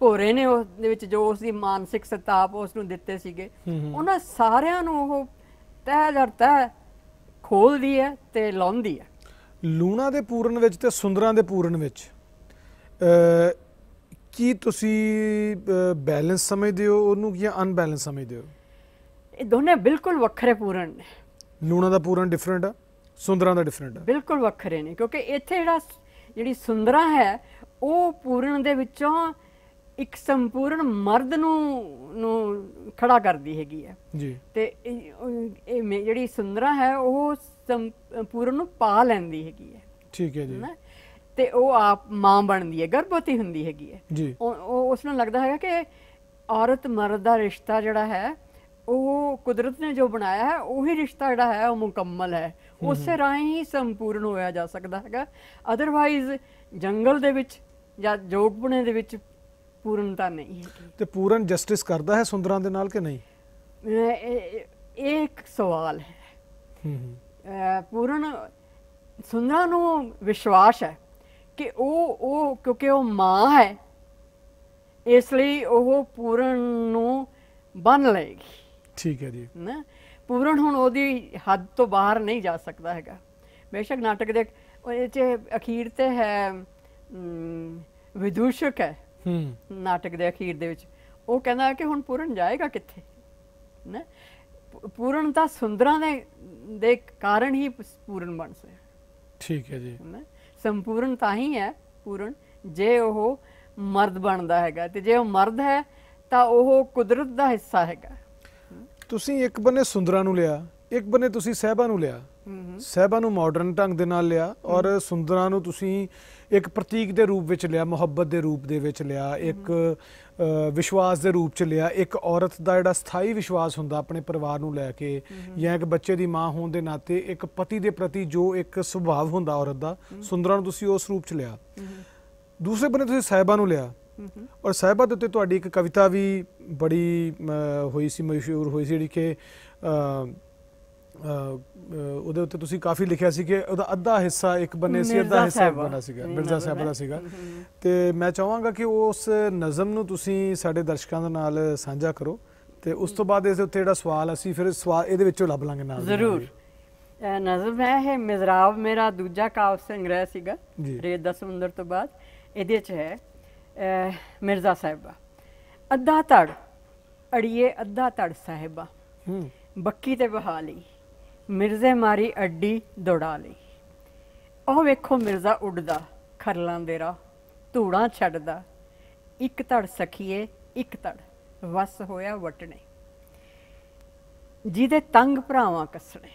ਭੋਰੇ ਨੇ ਉਸ ਦੇ ਵਿੱਚ ਜੋ ਉਸ ਦੀ ਮਾਨਸਿਕ ਸਤਾਪ ਉਸ ਨੂੰ ਦਿੱਤੇ ਸੀਗੇ ਉਹਨਾਂ ਸਾਰਿਆਂ ਨੂੰ ਉਹ ਤਹਿ ਦਰਤਾ ਖੋਲਦੀ ਹੈ ਤੇ ਲਾਉਂਦੀ ਹੈ ਲੂਣਾ ਦੇ ਪੂਰਨ ਵਿੱਚ ਤੇ ਸੁੰਦਰਾਂ ਦੇ ਪੂਰਨ ਵਿੱਚ ਕੀ ਤੁਸੀਂ ਬੈਲੈਂਸ ਸਮਝਦੇ ਹੋ ਉਹਨੂੰ ਜਾਂ ਅਨਬੈਲੈਂਸ ਸਮਝਦੇ ਹੋ ਇਹ ਦੋਨੇ ਬਿਲਕੁਲ ਵੱਖਰੇ ਪੂਰਨ ਨੇ ਲੂਣਾ ਦਾ ਪੂਰਨ ਡਿਫਰੈਂਟ ਆ ਸੁੰਦਰਾਂ ਦਾ ਡਿਫਰੈਂਟ ਆ ਬਿਲਕੁਲ ਵੱਖਰੇ ਨੇ ਕਿਉਂਕਿ ਇੱਥੇ ਜਿਹੜਾ ਜਿਹੜੀ ਸੁੰਦਰਾ ਹੈ ਉਹ ਪੂਰਨ ਦੇ ਵਿੱਚੋਂ ਇੱਕ ਸੰਪੂਰਨ ਮਰਦ ਨੂੰ ਨੂੰ ਖੜਾ ਕਰਦੀ ਹੈਗੀ ਹੈ ਜੀ ਤੇ ਇਹ ਜਿਹੜੀ ਸੁੰਦਰਾ ਹੈ ਉਹ ਪੂਰਨ ਨੂੰ ਪਾ ਲੈਂਦੀ ਹੈਗੀ ਹੈ ਠੀਕ ਹੈ ਜੀ ਤੇ ਉਹ ਆਪ ਮਾਂ ਬਣਦੀ ਹੈ ਗਰਭਵਤੀ ਹੁੰਦੀ ਹੈਗੀ ਹੈ ਜੀ ਉਹ ਉਸ ਨੂੰ ਲੱਗਦਾ ਹੈਗਾ ਕਿ ਔਰਤ ਮਰਦ ਦਾ ਰਿਸ਼ਤਾ ਜਿਹੜਾ ਹੈ ਉਹ ਕੁਦਰਤ ਨੇ ਜੋ ਬਣਾਇਆ ਹੈ ਉਹੀ ਰਿਸ਼ਤਾ ਜਿਹੜਾ ਹੈ ਉਹ ਮੁਕੰਮਲ ਹੈ ਉਸੇ ਰਾਹੀਂ ਹੀ ਸੰਪੂਰਨ ਹੋਇਆ ਜਾ ਸਕਦਾ ਹੈਗਾ ਅਦਰਵਾਈਜ਼ ਜੰਗਲ ਦੇ ਵਿੱਚ ਜਾਂ ਜੋਗਪੁਣੇ ਦੇ ਵਿੱਚ ਪੂਰਨਤਾ ਨਹੀਂ ਹੈ ਤੇ ਪੂਰਨ ਜਸਟਿਸ ਕਰਦਾ ਹੈ ਸੁੰਦਰਾਂ ਦੇ ਨਾਲ ਕਿ ਨਹੀਂ ਇਹ ਇੱਕ ਸਵਾਲ ਹੈ ਪੂਰਨ ਸੁੰਦਰਾਂ ਨੂੰ ਵਿਸ਼ਵਾਸ ਹੈ ਕਿ ਉਹ ਉਹ ਕਿਉਂਕਿ ਉਹ ਮਾਂ ਹੈ ਇਸ ਲਈ ਉਹ ਪੂਰਨ ਨੂੰ ਬਨ ਲਏਗੀ ਠੀਕ ਹੈ ਜੀ ਨਾ ਪੂਰਨ ਹੁਣ ਉਹਦੀ ਹੱਦ ਤੋਂ ਬਾਹਰ ਨਹੀਂ ਜਾ ਸਕਦਾ ਹੈਗਾ ਬੇਸ਼ੱਕ ਨਾਟਕ ਦੇ ਉਹਦੇ ਚ ਅਖੀਰ ਤੇ ਹੈ ਵਿਦੂਸ਼ਕ ਹੈ ਹੂੰ ਨਾਟਕ ਦੇ ਅਖੀਰ ਦੇ ਵਿੱਚ ਉਹ ਕਹਿੰਦਾ ਕਿ ਹੁਣ ਪੂਰਨ ਜਾਏਗਾ ਕਿੱਥੇ ਨਾ ਪੂਰਨ ਤਾਂ ਸੁੰਦਰਾਂ ਦੇ ਦੇ ਕਾਰਨ ਹੀ ਪੂਰਨ ਬਣ ਸਕਿਆ ਠੀਕ ਹੈ ਜੀ ਨਾ ਸੰਪੂਰਨ ਤਾਂ ਹੀ ਹੈ ਪੂਰਨ ਜੇ ਉਹ ਮਰਦ ਬਣਦਾ ਹੈਗਾ ਤੇ ਜੇ ਉਹ ਮਰਦ ਹੈ ਤਾਂ ਉਹ ਕੁਦਰਤ ਦਾ ਹਿੱਸਾ ਹੈਗਾ ਤੁਸੀਂ ਇੱਕ ਬੰਨੇ ਸੁੰਦਰਾ ਨੂੰ ਲਿਆ ਇੱਕ ਬੰਨੇ ਤੁਸੀਂ ਸਹਿਬਾਂ ਨੂੰ ਲਿਆ ਸਹਿਬਾਂ ਨੂੰ ਮਾਡਰਨ ਢੰਗ ਦੇ ਨਾਲ ਲਿਆ ਔਰ ਸੁੰਦਰਾ ਨੂੰ ਤੁਸੀਂ ਇੱਕ ਪ੍ਰਤੀਕ ਦੇ ਰੂਪ ਵਿੱਚ ਲਿਆ ਮੁਹੱਬਤ ਦੇ ਰੂਪ ਦੇ ਵਿੱਚ ਲਿਆ ਇੱਕ ਵਿਸ਼ਵਾਸ ਦੇ ਰੂਪ ਚ ਲਿਆ ਇੱਕ ਔਰਤ ਦਾ ਜਿਹੜਾ ਸਥਾਈ ਵਿਸ਼ਵਾਸ ਹੁੰਦਾ ਆਪਣੇ ਪਰਿਵਾਰ ਨੂੰ ਲੈ ਕੇ ਜਾਂ ਇੱਕ ਬੱਚੇ ਦੀ ਮਾਂ ਹੋਣ ਦੇ ਨਾਤੇ ਇੱਕ ਪਤੀ ਦੇ ਪ੍ਰਤੀ ਜੋ ਇੱਕ ਸੁਭਾਵ ਹੁੰਦਾ ਔਰਤ ਦਾ ਸੁੰਦਰਾ ਨੂੰ ਤੁਸੀਂ ਉਸ ਰੂਪ ਚ ਲਿਆ ਦੂਸਰੇ ਬੰਨੇ ਤੁਸੀਂ ਸਹਿਬਾਂ ਨੂੰ ਲਿਆ ਔਰ ਸਾਹਿਬਾ ਦੇ ਉੱਤੇ ਤੁਹਾਡੀ ਇੱਕ ਕਵਿਤਾ ਵੀ ਬੜੀ ਹੋਈ ਸੀ ਮਸ਼ਹੂਰ ਹੋਈ ਸੀ ਜਿਹੜੀ ਕਿ ਉਹਦੇ ਉੱਤੇ ਤੁਸੀਂ ਕਾਫੀ ਲਿਖਿਆ ਸੀ ਕਿ ਉਹਦਾ ਅੱਧਾ ਹਿੱਸਾ ਇੱਕ ਬੰਨੇ ਸੀ ਅੱਧਾ ਹਿੱਸਾ ਬਣਾ ਸੀਗਾ ਮਿਰਜ਼ਾ ਸਾਹਿਬ ਦਾ ਸੀਗਾ ਤੇ ਮੈਂ ਚਾਹਾਂਗਾ ਕਿ ਉਸ ਨਜ਼ਮ ਨੂੰ ਤੁਸੀਂ ਸਾਡੇ ਦਰਸ਼ਕਾਂ ਦੇ ਨਾਲ ਸਾਂਝਾ ਕਰੋ ਤੇ ਉਸ ਤੋਂ ਬਾਅਦ ਇਸ ਦੇ ਉੱਤੇ ਜਿਹੜਾ ਸਵਾਲ ਅਸੀਂ ਫਿਰ ਸਵਾਲ ਇਹਦੇ ਵਿੱਚੋਂ ਲੱਭ ਲਾਂਗੇ ਨਾਲ ਜ਼ਰੂਰ ਨਜ਼ਮ ਹੈ ਇਹ ਮਿਜ਼ਰਾਬ ਮੇਰਾ ਦੂਜਾ ਕਾਵ ਸੰਗ੍ਰਹਿ ਸੀਗਾ ਰੇਤ ਦਾ ਸਮੁੰਦਰ ਤੋਂ ਬਾਅਦ ਇਹਦੇ ਚ ਹੈ ਮਿਰਜ਼ਾ ਸਾਹਿਬਾ ਅੱਧਾ ਧੜ ਅੜੀਏ ਅੱਧਾ ਧੜ ਸਾਹਿਬਾ ਬੱਕੀ ਤੇ ਬਹਾ ਲਈ ਮਿਰਜ਼ੇ ਮਾਰੀ ਅੱਡੀ ਦੌੜਾ ਲਈ ਉਹ ਵੇਖੋ ਮਿਰਜ਼ਾ ਉੱਡਦਾ ਖਰਲਾਂ ਦੇ ਰਾਹ ਧੂੜਾਂ ਛੱਡਦਾ ਇੱਕ ਧੜ ਸਖੀਏ ਇੱਕ ਧੜ ਵਸ ਹੋਇਆ ਵਟਣੇ ਜਿਹਦੇ ਤੰਗ ਭਰਾਵਾਂ ਕਸਣੇ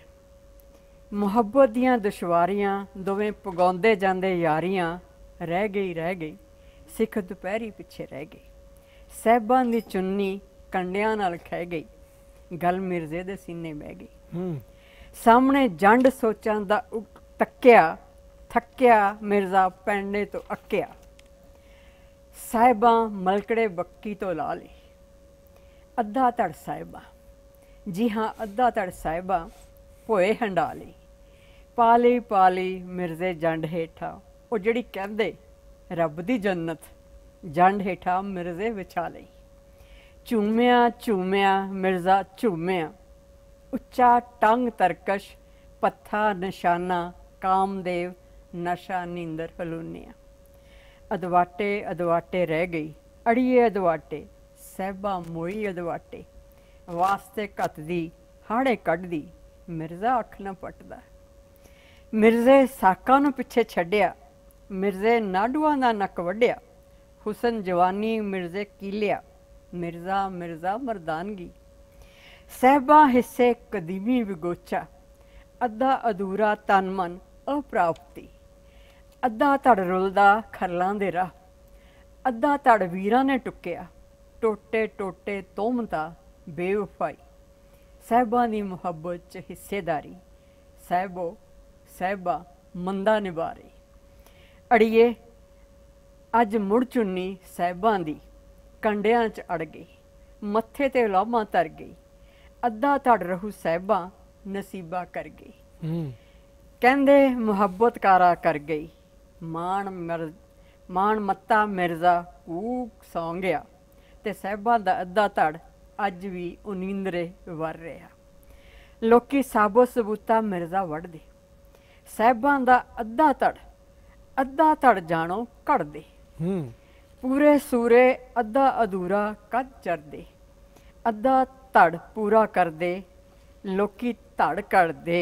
ਮੁਹੱਬਤ ਦੀਆਂ ਦੁਸ਼ਵਾਰੀਆਂ ਦੋਵੇਂ ਪਗਾਉਂਦੇ ਜਾਂਦੇ ਯਾਰੀਆਂ ਰਹਿ ਗਈ ਰਹਿ ਗਈ ਸਿੱਖ ਦੁਪਹਿਰੀ ਪਿੱਛੇ ਰਹਿ ਗਏ ਸਹਿਬਾਂ ਦੀ ਚੁੰਨੀ ਕੰਡਿਆਂ ਨਾਲ ਖਹਿ ਗਈ ਗਲ ਮਿਰਜ਼ੇ ਦੇ ਸੀਨੇ ਬਹਿ ਗਈ ਸਾਹਮਣੇ ਜੰਡ ਸੋਚਾਂ ਦਾ ਤੱਕਿਆ ਥੱਕਿਆ ਮਿਰਜ਼ਾ ਪੈਣੇ ਤੋਂ ਅੱਕਿਆ ਸਾਹਿਬਾਂ ਮਲਕੜੇ ਬੱਕੀ ਤੋਂ ਲਾ ਲਈ ਅੱਧਾ ਧੜ ਸਾਹਿਬਾ ਜੀ ਹਾਂ ਅੱਧਾ ਧੜ ਸਾਹਿਬਾ ਭੋਏ ਹੰਡਾ ਲਈ ਪਾਲੀ ਪਾਲੀ ਮਿਰਜ਼ੇ ਜੰਡ ਹੇਠਾ ਉਹ ਜਿਹੜੀ ਕਹਿੰਦੇ ਰੱਬ ਦੀ ਜੰਨਤ ਜੰਡ ਹੇਠਾਂ ਮਿਰਜ਼ੇ ਵਿਛਾ ਲਈ ਝੂਮਿਆ ਝੂਮਿਆ ਮਿਰਜ਼ਾ ਝੂਮਿਆ ਉੱਚਾ ਟੰਗ ਤਰਕਸ਼ ਪੱਥਾ ਨਿਸ਼ਾਨਾ ਕਾਮਦੇਵ ਨਸ਼ਾ ਨੀਂਦਰ ਫਲੂਨੀਆ ਅਦਵਾਟੇ ਅਦਵਾਟੇ ਰਹਿ ਗਈ ਅੜੀਏ ਅਦਵਾਟੇ ਸਹਿਬਾ ਮੋਈ ਅਦਵਾਟੇ ਵਾਸਤੇ ਘਤਦੀ ਹਾੜੇ ਕੱਢਦੀ ਮਿਰਜ਼ਾ ਅੱਖ ਨਾ ਪਟਦਾ ਮਿਰਜ਼ੇ ਸਾਕਾਂ ਨੂੰ ਪਿੱਛੇ ਛੱਡਿਆ ਮਿਰਜ਼ੇ ਨਾਡੂਆਂ ਦਾ ਨੱਕ ਵੱਢਿਆ ਹੁਸਨ ਜਵਾਨੀ ਮਿਰਜ਼ੇ ਕੀਲਿਆ ਮਿਰਜ਼ਾ ਮਿਰਜ਼ਾ ਮਰਦਾਨਗੀ ਸਹਿਬਾ ਹਿੱਸੇ ਕਦੀਮੀ ਵਿਗੋਚਾ ਅੱਧਾ ਅਧੂਰਾ ਤਨ ਮਨ ਅਪ੍ਰਾਪਤੀ ਅੱਧਾ ਧੜ ਰੁਲਦਾ ਖਰਲਾਂ ਦੇ ਰਾਹ ਅੱਧਾ ਧੜ ਵੀਰਾਂ ਨੇ ਟੁੱਕਿਆ ਟੋਟੇ ਟੋਟੇ ਤੋਮਤਾ ਬੇਵਫਾਈ ਸਹਿਬਾ ਦੀ ਮੁਹੱਬਤ ਚ ਹਿੱਸੇਦਾਰੀ ਸਹਿਬੋ ਸਹਿਬਾ ਮੰਦਾ ਨਿਵਾਰੀ ਅੜੀਏ ਅੱਜ ਮੁੜ ਚੁੰਨੀ ਸਹਿਬਾਂ ਦੀ ਕੰਡਿਆਂ 'ਚ ਅੜ ਗਈ ਮੱਥੇ ਤੇ ਲਾਮਾਂ ਤਰ ਗਈ ਅੱਧਾ ਧੜ ਰਹੂ ਸਹਿਬਾਂ ਨਸੀਬਾ ਕਰ ਗਈ ਕਹਿੰਦੇ ਮੁਹੱਬਤ ਕਾਰਾ ਕਰ ਗਈ ਮਾਣ ਮਾਣ ਮੱਤਾ ਮਿਰਜ਼ਾ ਕੂਕ ਸੌਂ ਗਿਆ ਤੇ ਸਹਿਬਾਂ ਦਾ ਅੱਧਾ ਧੜ ਅੱਜ ਵੀ ਉਨੀਂਦਰੇ ਵਰ ਰਿਹਾ ਲੋਕੀ ਸਾਬੋ ਸਬੂਤਾ ਮਿਰਜ਼ਾ ਵੜਦੇ ਸਹਿਬਾਂ ਦਾ ਅੱਧਾ ਧੜ ਅੱਧਾ ਧੜ ਜਾਣੋ ਘੜਦੇ ਹੂੰ ਪੂਰੇ ਸੂਰੇ ਅੱਧਾ ਅਧੂਰਾ ਕੱਦ ਚੜਦੇ ਅੱਧਾ ਧੜ ਪੂਰਾ ਕਰਦੇ ਲੋਕੀ ਧੜ ਕਰਦੇ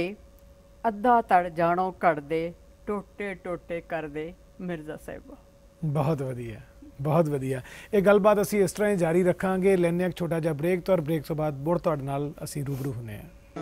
ਅੱਧਾ ਧੜ ਜਾਣੋ ਘੜਦੇ ਟੋਟੇ ਟੋਟੇ ਕਰਦੇ ਮਿਰਜ਼ਾ ਸਾਹਿਬ ਬਹੁਤ ਵਧੀਆ ਬਹੁਤ ਵਧੀਆ ਇਹ ਗੱਲਬਾਤ ਅਸੀਂ ਇਸ ਤਰ੍ਹਾਂ ਹੀ ਜਾਰੀ ਰੱਖਾਂਗੇ ਲੈਣੇ ਇੱਕ ਛੋਟਾ ਜਿਹਾ ਬ੍ਰੇਕ ਤੋਂ ਔਰ ਬ੍ਰੇਕ ਤੋਂ ਬਾਅਦ ਮੁੜ ਤੁਹਾਡੇ ਨਾਲ ਅਸੀਂ ਰੂਬਰੂ ਹੁੰਨੇ ਆ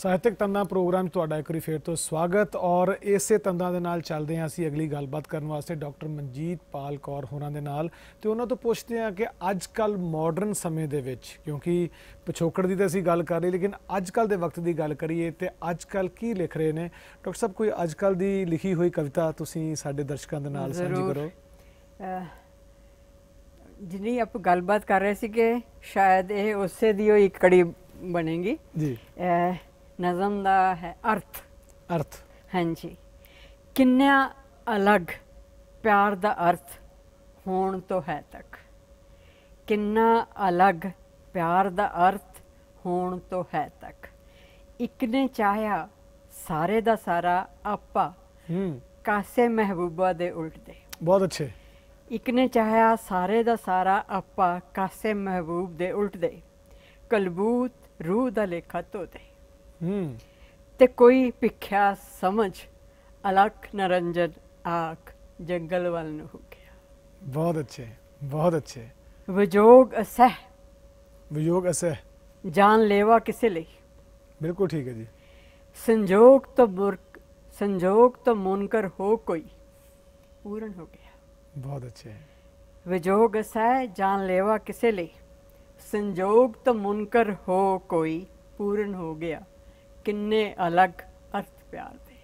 ਸਾਹਿਤਕ ਤੰਦਾਂ ਪ੍ਰੋਗਰਾਮ ਤੁਹਾਡਾ ਇੱਕ ਵਾਰੀ ਫੇਰ ਤੋਂ ਸਵਾਗਤ ਔਰ ਇਸੇ ਤੰਦਾਂ ਦੇ ਨਾਲ ਚੱਲਦੇ ਹਾਂ ਅਸੀਂ ਅਗਲੀ ਗੱਲਬਾਤ ਕਰਨ ਵਾਸਤੇ ਡਾਕਟਰ ਮਨਜੀਤ ਪਾਲ ਕੌਰ ਹੋਰਾਂ ਦੇ ਨਾਲ ਤੇ ਉਹਨਾਂ ਤੋਂ ਪੁੱਛਦੇ ਹਾਂ ਕਿ ਅੱਜ ਕੱਲ ਮਾਡਰਨ ਸਮੇਂ ਦੇ ਵਿੱਚ ਕਿਉਂਕਿ ਪਿਛੋਕੜ ਦੀ ਤਾਂ ਅਸੀਂ ਗੱਲ ਕਰ ਲਈ ਲੇਕਿਨ ਅੱਜ ਕੱਲ ਦੇ ਵਕਤ ਦੀ ਗੱਲ ਕਰੀਏ ਤੇ ਅੱਜ ਕੱਲ ਕੀ ਲਿਖ ਰਹੇ ਨੇ ਡਾਕਟਰ ਸਾਹਿਬ ਕੋਈ ਅੱਜ ਕੱਲ ਦੀ ਲਿਖੀ ਹੋਈ ਕਵਿਤਾ ਤੁਸੀਂ ਸਾਡੇ ਦਰਸ਼ਕਾਂ ਦੇ ਨਾਲ ਸਾਂਝੀ ਕਰੋ ਜਿੰਨੀ ਆਪ ਗੱਲਬਾਤ ਕਰ ਰਹੇ ਸੀ ਕਿ ਸ਼ਾਇਦ ਇਹ ਉਸੇ ਦੀ ਹੋਈ ਕੜੀ ਬਣੇਗੀ ਜੀ ਨਜ਼ਮ ਦਾ ਹੈ ਅਰਥ ਅਰਥ ਹਾਂਜੀ ਕਿੰਨਾ ਅਲੱਗ ਪਿਆਰ ਦਾ ਅਰਥ ਹੋਣ ਤੋਂ ਹੈ ਤੱਕ ਕਿੰਨਾ ਅਲੱਗ ਪਿਆਰ ਦਾ ਅਰਥ ਹੋਣ ਤੋਂ ਹੈ ਤੱਕ ਇੱਕ ਨੇ ਚਾਹਿਆ ਸਾਰੇ ਦਾ ਸਾਰਾ ਆਪਾ ਹੂੰ ਕਾਸੇ ਮਹਿਬੂਬਾ ਦੇ ਉਲਟ ਦੇ ਬਹੁਤ ਅੱਛੇ ਇੱਕ ਨੇ ਚਾਹਿਆ ਸਾਰੇ ਦਾ ਸਾਰਾ ਆਪਾ ਕਾਸੇ ਮਹਿਬੂਬ ਦੇ ਉਲਟ ਦੇ ਕਲਬੂਤ ਰੂਹ ਦਾ ਲੇਖਾ ਤੋਤੇ ते कोई भिख्या समझ अलख नरंजन आख जंगल वाल हो गया बहुत अच्छे बहुत अच्छे वियोग असह वियोग असह जान लेवा किसे ले बिल्कुल ठीक है जी संजोग तो बुर्क संजोग तो मुनकर हो कोई पूर्ण हो गया बहुत अच्छे वियोग असह जान लेवा किसे ले संजोग तो मुनकर हो कोई पूर्ण हो गया ਕਿੰਨੇ ਅਲੱਗ ਅਰਥ ਪਿਆਰ ਦੇ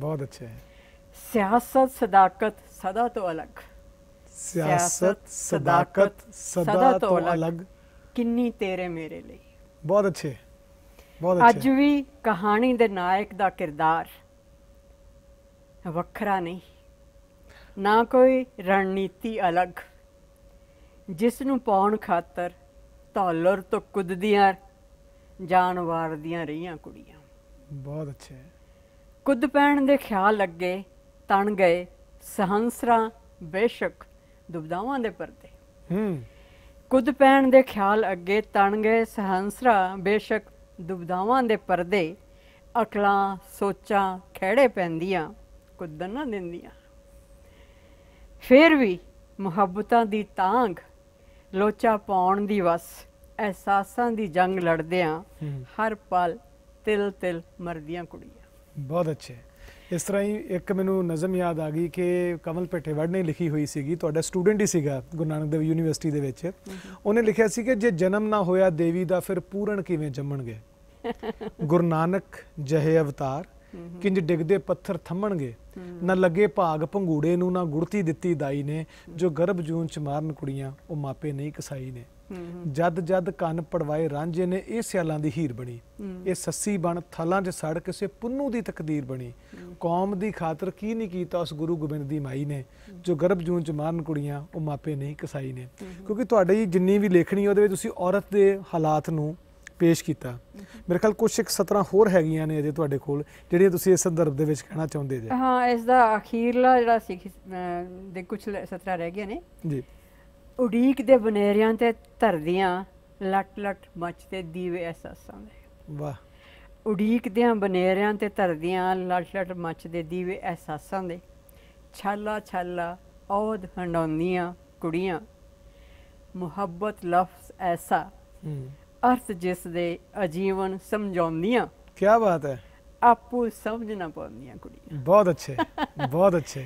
ਬਹੁਤ ਅੱਛਾ ਹੈ ਸਿਆਸਤ ਸਦਾਕਤ ਸਦਾ ਤੋਂ ਅਲੱਗ ਸਿਆਸਤ ਸਦਾਕਤ ਸਦਾ ਤੋਂ ਅਲੱਗ ਕਿੰਨੀ ਤੇਰੇ ਮੇਰੇ ਲਈ ਬਹੁਤ ਅੱਛੇ ਬਹੁਤ ਅੱਛੇ ਅੱਜ ਵੀ ਕਹਾਣੀ ਦੇ ਨਾਇਕ ਦਾ ਕਿਰਦਾਰ ਵੱਖਰਾ ਨਹੀਂ ਨਾ ਕੋਈ ਰਣਨੀਤੀ ਅਲੱਗ ਜਿਸ ਨੂੰ ਪਾਉਣ ਖਾਤਰ ਧੌਲਰ ਤੋਂ ਕੁੱਦਦੀਆਂ ਜਾਨਵਾਰ ਦੀਆਂ ਰਹੀਆਂ ਕੁੜੀਆਂ ਬਹੁਤ ਹੈ ਕੁੱਦ ਪੈਣ ਦੇ ਖਿਆਲ ਲੱਗੇ ਤਣ ਗਏ ਸਹੰਸਰਾ ਬੇਸ਼ੱਕ ਦੁਬਦਾਵਾਂ ਦੇ ਪਰਦੇ ਹੂੰ ਕੁੱਦ ਪੈਣ ਦੇ ਖਿਆਲ ਅੱਗੇ ਤਣ ਗਏ ਸਹੰਸਰਾ ਬੇਸ਼ੱਕ ਦੁਬਦਾਵਾਂ ਦੇ ਪਰਦੇ ਅਕਲਾਂ ਸੋਚਾਂ ਖਿਹੜੇ ਪੈਂਦੀਆਂ ਕੁੱਦਨ ਨਾ ਦਿੰਦੀਆਂ ਫੇਰ ਵੀ ਮੁਹੱਬਤਾਂ ਦੀ ਤਾਂਗ ਲੋਚਾ ਪਾਉਣ ਦੀ ਵਸ ਅਹਿਸਾਸਾਂ ਦੀ ਜੰਗ ਲੜਦਿਆਂ ਹਰ ਪਲ ਤਿਲ ਤਿਲ ਮਰਦੀਆਂ ਕੁੜੀਆਂ ਬਹੁਤ ਅੱਛੇ ਇਸ ਤਰ੍ਹਾਂ ਹੀ ਇੱਕ ਮੈਨੂੰ ਨਜ਼ਮ ਯਾਦ ਆ ਗਈ ਕਿ ਕਮਲ ਪੇਠੇਵੜ ਨੇ ਲਿਖੀ ਹੋਈ ਸੀਗੀ ਤੁਹਾਡਾ ਸਟੂਡੈਂਟ ਹੀ ਸੀਗਾ ਗੁਰੂ ਨਾਨਕ ਦੇਵ ਯੂਨੀਵਰਸਿਟੀ ਦੇ ਵਿੱਚ ਉਹਨੇ ਲਿਖਿਆ ਸੀ ਕਿ ਜੇ ਜਨਮ ਨਾ ਹੋਇਆ ਦੇਵੀ ਦਾ ਫਿਰ ਪੂਰਨ ਕਿਵੇਂ ਜੰਮਣਗੇ ਗੁਰੂ ਨਾਨਕ ਜਹੇ ਅਵਤਾਰ ਕਿੰਜ ਡਿੱਗਦੇ ਪੱਥਰ ਥੰਮਣਗੇ ਨਾ ਲੱਗੇ ਭਾਗ ਪੰਗੂੜੇ ਨੂੰ ਨਾ ਗੁਰਤੀ ਦਿੱਤੀ ਦਾਈ ਨੇ ਜੋ ਗਰਭ ਜੂਨ ਚ ਮਾਰਨ ਕੁੜੀਆਂ ਉਹ ਮਾਪੇ ਨਹੀਂ ਕਸਾਈ ਨੇ ਜਦ ਜਦ ਕੰਨ ਪੜਵਾਏ ਰਾਂਝੇ ਨੇ ਇਹ ਸਿਆਲਾਂ ਦੀ ਹੀਰ ਬਣੀ ਇਹ ਸੱਸੀ ਬਣ ਥਲਾਂ 'ਚ ਸੜ ਕਿਸੇ ਪੁੰਨੂ ਦੀ ਤਕਦੀਰ ਬਣੀ ਕੌਮ ਦੀ ਖਾਤਰ ਕੀ ਨਹੀਂ ਕੀਤਾ ਉਸ ਗੁਰੂ ਗੋਬਿੰਦ ਦੀ ਮਾਈ ਨੇ ਜੋ ਗਰਭ ਜੂਨ 'ਚ ਮਾਰਨ ਕੁੜੀਆਂ ਉਹ ਮਾਪੇ ਨਹੀਂ ਕਸਾਈ ਨੇ ਕਿਉਂਕਿ ਤੁਹਾਡੀ ਜਿੰਨੀ ਵੀ ਲੇਖਣੀ ਉਹਦੇ ਵਿੱਚ ਤੁਸੀਂ ਔਰਤ ਦੇ ਹਾਲਾਤ ਨੂੰ ਪੇਸ਼ ਕੀਤਾ ਮੇਰੇ ਖਿਆਲ ਕੁਝ ਇੱਕ ਸਤਰਾਂ ਹੋਰ ਹੈਗੀਆਂ ਨੇ ਅਜੇ ਤੁਹਾਡੇ ਕੋਲ ਜਿਹੜੀਆਂ ਤੁਸੀਂ ਇਸ ਸੰਦਰਭ ਦੇ ਵਿੱਚ ਕਹਿਣਾ ਚਾਹੁੰਦੇ ਜੇ ਹਾਂ ਇਸ ਦਾ ਅਖੀਰਲਾ ਜਿਹੜਾ ਸੀ ਦੇ ਕੁਝ 17 ਰਹਿ ਗਏ ਨੇ ਜੀ ਉਡੀਕ ਦੇ ਬਨੇਰਿਆਂ ਤੇ ਧਰਦੀਆਂ ਲਟ ਲਟ ਮੱਚਦੇ ਦੀਵੇ ਅਹਿਸਾਸਾਂ ਦੇ ਵਾਹ ਉਡੀਕ ਦੇ ਬਨੇਰਿਆਂ ਤੇ ਧਰਦੀਆਂ ਲਟ ਲਟ ਮੱਚਦੇ ਦੀਵੇ ਅਹਿਸਾਸਾਂ ਦੇ ਛਾਲਾ ਛਾਲਾ ਔਦ ਹੰਡਾਉਂਦੀਆਂ ਕੁੜੀਆਂ ਮੁਹੱਬਤ ਲਫ਼ਜ਼ ਐਸਾ ਅਰਥ ਜਿਸ ਦੇ ਅਜੀਵਨ ਸਮਝਾਉਂਦੀਆਂ ਕੀ ਬਾਤ ਹੈ ਆਪੂ ਸਮਝ ਨਾ ਪਾਉਂਦੀਆਂ ਕੁੜੀਆਂ ਬਹੁਤ ਅੱਛੇ ਬਹੁਤ ਅੱਛੇ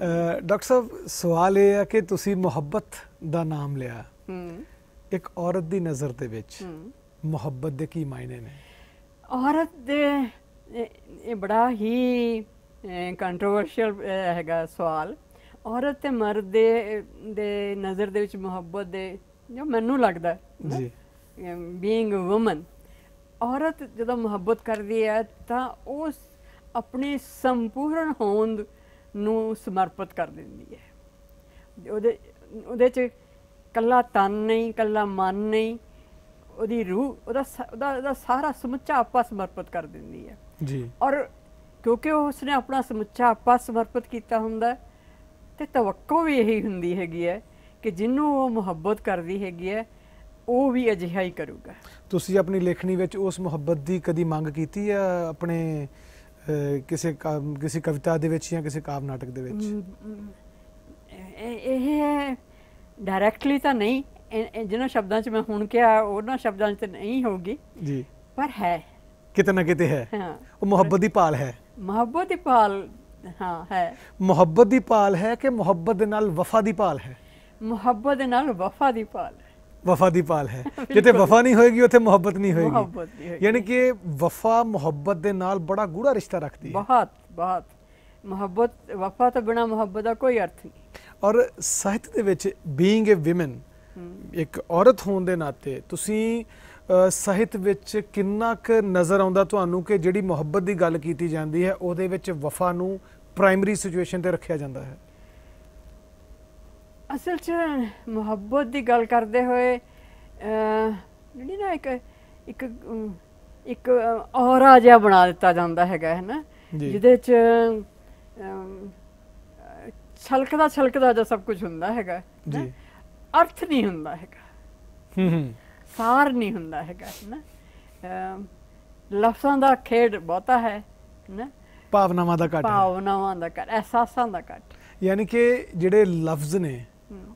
ਡਾਕਟਰ ਸਾਹਿਬ ਸਵਾਲ ਇਹ ਹੈ ਕਿ ਤੁਸੀਂ ਮੁਹੱਬਤ ਦਾ ਨਾਮ ਲਿਆ ਇੱਕ ਔਰਤ ਦੀ ਨਜ਼ਰ ਦੇ ਵਿੱਚ ਮੁਹੱਬਤ ਦੇ ਕੀ ਮਾਇਨੇ ਨੇ ਔਰਤ ਦੇ ਇਹ ਬੜਾ ਹੀ ਕੰਟਰੋਵਰਸ਼ੀਅਲ ਹੈਗਾ ਸਵਾਲ ਔਰਤ ਤੇ ਮਰਦ ਦੇ ਦੇ ਨਜ਼ਰ ਦੇ ਵਿੱਚ ਮੁਹੱਬਤ ਦੇ ਜੋ ਮੈਨੂੰ ਲੱਗਦਾ ਜੀ ਬੀਇੰਗ ਅ ਔਮਨ ਔਰਤ ਜਦੋਂ ਮੁਹੱਬਤ ਕਰਦੀ ਹੈ ਤਾਂ ਉਸ ਆਪਣੇ ਸੰਪੂਰਨ ਹੋਂਦ ਨੂੰ ਸਮਰਪਿਤ ਕਰ ਦਿੰਦੀ ਹੈ ਉਹਦੇ ਉਹਦੇ ਚ ਕੱਲਾ ਤਨ ਨਹੀਂ ਕੱਲਾ ਮਨ ਨਹੀਂ ਉਹਦੀ ਰੂਹ ਉਹਦਾ ਉਹਦਾ ਸਾਰਾ ਸਮੁੱਚਾ ਆਪਾ ਸਮਰਪਿਤ ਕਰ ਦਿੰਦੀ ਹੈ ਜੀ ਔਰ ਕਿਉਂਕਿ ਉਸਨੇ ਆਪਣਾ ਸਮੁੱਚਾ ਆਪਾ ਸਮਰਪਿਤ ਕੀਤਾ ਹੁੰਦਾ ਤੇ ਤਵੱਕੋ ਵੀ ਇਹੀ ਹੁੰਦੀ ਹੈਗੀ ਹੈ ਕਿ ਜਿੰਨੂੰ ਉਹ ਮੁਹੱਬਤ ਕਰਦੀ ਹੈਗੀ ਹੈ ਉਹ ਵੀ ਅਜਿਹਾ ਹੀ ਕਰੂਗਾ ਤੁਸੀਂ ਆਪਣੀ ਲੇਖਣੀ ਵਿੱਚ ਉਸ ਮੁਹੱਬਤ ਦੀ ਕਦੀ ਮੰਗ ਕੀਤੀ ਹੈ ਆਪਣੇ ਕਿਸੇ ਕਿਸੇ ਕਵਿਤਾ ਦੇ ਵਿੱਚ ਜਾਂ ਕਿਸੇ ਕਾਵ ਨਾਟਕ ਦੇ ਵਿੱਚ ਇਹ ਡਾਇਰੈਕਟਲੀ ਤਾਂ ਨਹੀਂ ਜਿਹਨਾਂ ਸ਼ਬਦਾਂ 'ਚ ਮੈਂ ਹੁਣ ਕਿਹਾ ਉਹਨਾਂ ਸ਼ਬਦਾਂ 'ਚ ਨਹੀਂ ਹੋਊਗੀ ਜੀ ਪਰ ਹੈ ਕਿਤੇ ਨਾ ਕਿਤੇ ਹੈ ਹਾਂ ਉਹ ਮੁਹੱਬਤ ਦੀ ਪਾਲ ਹੈ ਮੁਹੱਬਤ ਦੀ ਪਾਲ ਹਾਂ ਹੈ ਮੁਹੱਬਤ ਦੀ ਪਾਲ ਹੈ ਕਿ ਮੁਹੱਬਤ ਦੇ ਨਾਲ ਵਫਾ ਦੀ ਪਾਲ ਹੈ ਮੁਹੱਬਤ ਦੇ ਨਾਲ ਵਫਾ ਦੀ ਪਾਲ ਵਫਾ ਦੀ ਪਾਲ ਹੈ ਜਿੱਥੇ ਵਫਾ ਨਹੀਂ ਹੋਏਗੀ ਉੱਥੇ ਮੁਹੱਬਤ ਨਹੀਂ ਹੋਏਗੀ ਮੁਹੱਬਤ ਹੋਏਗੀ ਯਾਨੀ ਕਿ ਵਫਾ ਮੁਹੱਬਤ ਦੇ ਨਾਲ ਬੜਾ ਗੂੜਾ ਰਿਸ਼ਤਾ ਰੱਖਦੀ ਹੈ ਬਹੁਤ ਬਹੁਤ ਮੁਹੱਬਤ ਵਫਾ ਤੋਂ ਬਿਨਾ ਮੁਹੱਬਤ ਦਾ ਕੋਈ ਅਰਥ ਨਹੀਂ ਔਰ ਸਾਹਿਤ ਦੇ ਵਿੱਚ ਬੀਇੰਗ ਅ ਔਮਨ ਇੱਕ ਔਰਤ ਹੋਣ ਦੇ ਨਾਤੇ ਤੁਸੀਂ ਸਾਹਿਤ ਵਿੱਚ ਕਿੰਨਾ ਕੁ ਨਜ਼ਰ ਆਉਂਦਾ ਤੁਹਾਨੂੰ ਕਿ ਜਿਹੜੀ ਮੁਹੱਬਤ ਦੀ ਗੱਲ ਕੀਤੀ ਜਾਂਦੀ ਹੈ ਉਹਦੇ ਵਿੱਚ ਵਫਾ ਨੂੰ ਪ੍ਰਾਇਮਰੀ ਸਿਚੁਏਸ਼ਨ ਤੇ ਰੱਖਿਆ ਜਾਂਦਾ ਹੈ ਅਸਲ 'ਚ ਮੁਹੱਬਤ ਦੀ ਗੱਲ ਕਰਦੇ ਹੋਏ ਜਿਹੜੀ ਨਾ ਇੱਕ ਇੱਕ ਇੱਕ ਔਰਾ ਜਿਹਾ ਬਣਾ ਦਿੱਤਾ ਜਾਂਦਾ ਹੈਗਾ ਹੈ ਨਾ ਜਿਹਦੇ 'ਚ ਛਲਕਦਾ ਛਲਕਦਾ ਜਿਹਾ ਸਭ ਕੁਝ ਹੁੰਦਾ ਹੈਗਾ ਜੀ ਅਰਥ ਨਹੀਂ ਹੁੰਦਾ ਹੈਗਾ ਹੂੰ ਹੂੰ ਸਾਰ ਨਹੀਂ ਹੁੰਦਾ ਹੈਗਾ ਨਾ ਲਫ਼ਜ਼ਾਂ ਦਾ ਖੇਡ ਬਹੁਤਾ ਹੈ ਨਾ ਭਾਵਨਾਵਾਂ ਦਾ ਘਟ ਭਾਵਨਾਵਾਂ ਦਾ ਘਟ ਅਹਿਸਾਸਾਂ ਦਾ ਘਟ ਯਾਨੀ ਕਿ ਜਿਹੜੇ ਲਫ਼ਜ਼ ਨੇ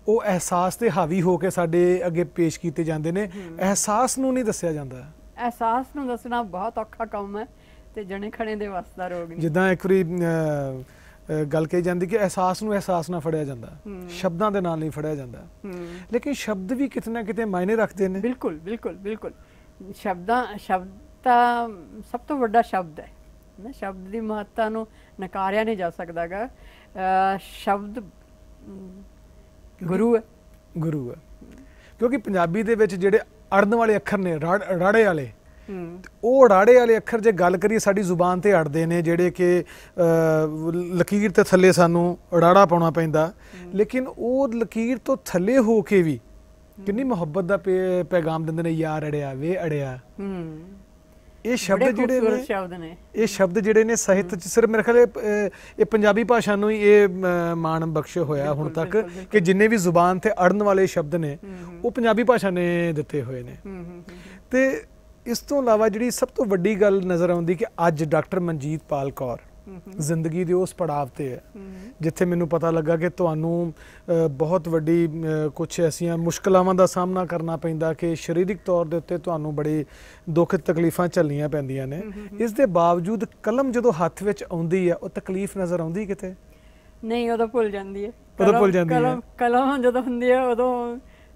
ਉਹ ਅਹਿਸਾਸ ਤੇ ਹਾਵੀ ਹੋ ਕੇ ਸਾਡੇ ਅੱਗੇ ਪੇਸ਼ ਕੀਤੇ ਜਾਂਦੇ ਨੇ ਅਹਿਸਾਸ ਨੂੰ ਨਹੀਂ ਦੱਸਿਆ ਜਾਂਦਾ ਅਹਿਸਾਸ ਨੂੰ ਦੱਸਣਾ ਬਹੁਤ ਔਖਾ ਕੰਮ ਹੈ ਤੇ ਜਣੇ ਖੜੇ ਦੇ ਵਸਦਾ ਰੋਗ ਨਹੀਂ ਜਿੱਦਾਂ ਇੱਕ ਵਾਰੀ ਗੱਲ ਕਹੀ ਜਾਂਦੀ ਕਿ ਅਹਿਸਾਸ ਨੂੰ ਅਹਿਸਾਸ ਨਾਲ ਫੜਿਆ ਜਾਂਦਾ ਸ਼ਬਦਾਂ ਦੇ ਨਾਲ ਨਹੀਂ ਫੜਿਆ ਜਾਂਦਾ ਲੇਕਿਨ ਸ਼ਬਦ ਵੀ ਕਿਤੇ ਨਾ ਕਿਤੇ ਮਾਇਨੇ ਰੱਖਦੇ ਨੇ ਬਿਲਕੁਲ ਬਿਲਕੁਲ ਬਿਲਕੁਲ ਸ਼ਬਦਾਂ ਸ਼ਬਦ ਤਾਂ ਸਭ ਤੋਂ ਵੱਡਾ ਸ਼ਬਦ ਹੈ ਨਾ ਸ਼ਬਦ ਦੀ ਮਹੱਤਤਾ ਨੂੰ ਨਕਾਰਿਆ ਨਹੀਂ ਜਾ ਸਕਦਾਗਾ ਸ਼ਬਦ ਗੁਰੂ ਹੈ ਗੁਰੂ ਹੈ ਕਿਉਂਕਿ ਪੰਜਾਬੀ ਦੇ ਵਿੱਚ ਜਿਹੜੇ ਅੜਨ ਵਾਲੇ ਅੱਖਰ ਨੇ ਰਾੜੇ ਵਾਲੇ ਉਹ ਰਾੜੇ ਵਾਲੇ ਅੱਖਰ ਜੇ ਗੱਲ ਕਰੀਏ ਸਾਡੀ ਜ਼ੁਬਾਨ ਤੇ ਅੜਦੇ ਨੇ ਜਿਹੜੇ ਕਿ ਲਕੀਰ ਤੇ ਥੱਲੇ ਸਾਨੂੰ ਰਾੜਾ ਪਾਉਣਾ ਪੈਂਦਾ ਲੇਕਿਨ ਉਹ ਲਕੀਰ ਤੋਂ ਥੱਲੇ ਹੋ ਕੇ ਵੀ ਕਿੰਨੀ ਮੁਹੱਬਤ ਦਾ ਪੈਗਾਮ ਦਿੰਦੇ ਨੇ ਯਾਰ ਅੜਿਆ ਵੇ ਅੜਿਆ ਇਹ ਸ਼ਬਦ ਜਿਹੜੇ ਨੇ ਸ਼ਬਦ ਨੇ ਇਹ ਸ਼ਬਦ ਜਿਹੜੇ ਨੇ ਸਾਹਿਤ ਚ ਸਿਰ ਮੇਰੇ ਖਿਆਲ ਇਹ ਪੰਜਾਬੀ ਭਾਸ਼ਾ ਨੂੰ ਹੀ ਇਹ ਮਾਣ ਬਖਸ਼ ਹੋਇਆ ਹੁਣ ਤੱਕ ਕਿ ਜਿੰਨੇ ਵੀ ਜ਼ੁਬਾਨ ਤੇ ਅੜਨ ਵਾਲੇ ਸ਼ਬਦ ਨੇ ਉਹ ਪੰਜਾਬੀ ਭਾਸ਼ਾ ਨੇ ਦਿੱਤੇ ਹੋਏ ਨੇ ਤੇ ਇਸ ਤੋਂ ਇਲਾਵਾ ਜਿਹੜੀ ਸਭ ਤੋਂ ਵੱਡੀ ਗੱਲ ਨਜ਼ਰ ਆਉਂਦੀ ਕਿ ਅੱਜ ਡਾਕਟਰ ਮਨਜੀਤ ਪਾਲ ਕੌਰ ਜ਼ਿੰਦਗੀ ਦੇ ਉਸ ਪੜਾਅ ਤੇ ਹੈ ਜਿੱਥੇ ਮੈਨੂੰ ਪਤਾ ਲੱਗਾ ਕਿ ਤੁਹਾਨੂੰ ਬਹੁਤ ਵੱਡੀ ਕੁਝ ਐਸੀਆਂ ਮੁਸ਼ਕਲਾਵਾਂ ਦਾ ਸਾਹਮਣਾ ਕਰਨਾ ਪੈਂਦਾ ਕਿ ਸਰੀਰਕ ਤੌਰ ਦੇ ਉੱਤੇ ਤੁਹਾਨੂੰ ਬੜੀ ਦੁੱਖ ਤਕਲੀਫਾਂ ਚੱਲੀਆਂ ਪੈਂਦੀਆਂ ਨੇ ਇਸ ਦੇ ਬਾਵਜੂਦ ਕਲਮ ਜਦੋਂ ਹੱਥ ਵਿੱਚ ਆਉਂਦੀ ਹੈ ਉਹ ਤਕਲੀਫ ਨਜ਼ਰ ਆਉਂਦੀ ਕਿਤੇ ਨਹੀਂ ਉਦੋਂ ਭੁੱਲ ਜਾਂਦੀ ਹੈ ਉਦੋਂ ਭੁੱਲ ਜਾਂਦੀ ਹੈ ਕਲਮ ਜਦੋਂ ਹੁੰਦੀ ਹੈ ਉਦੋਂ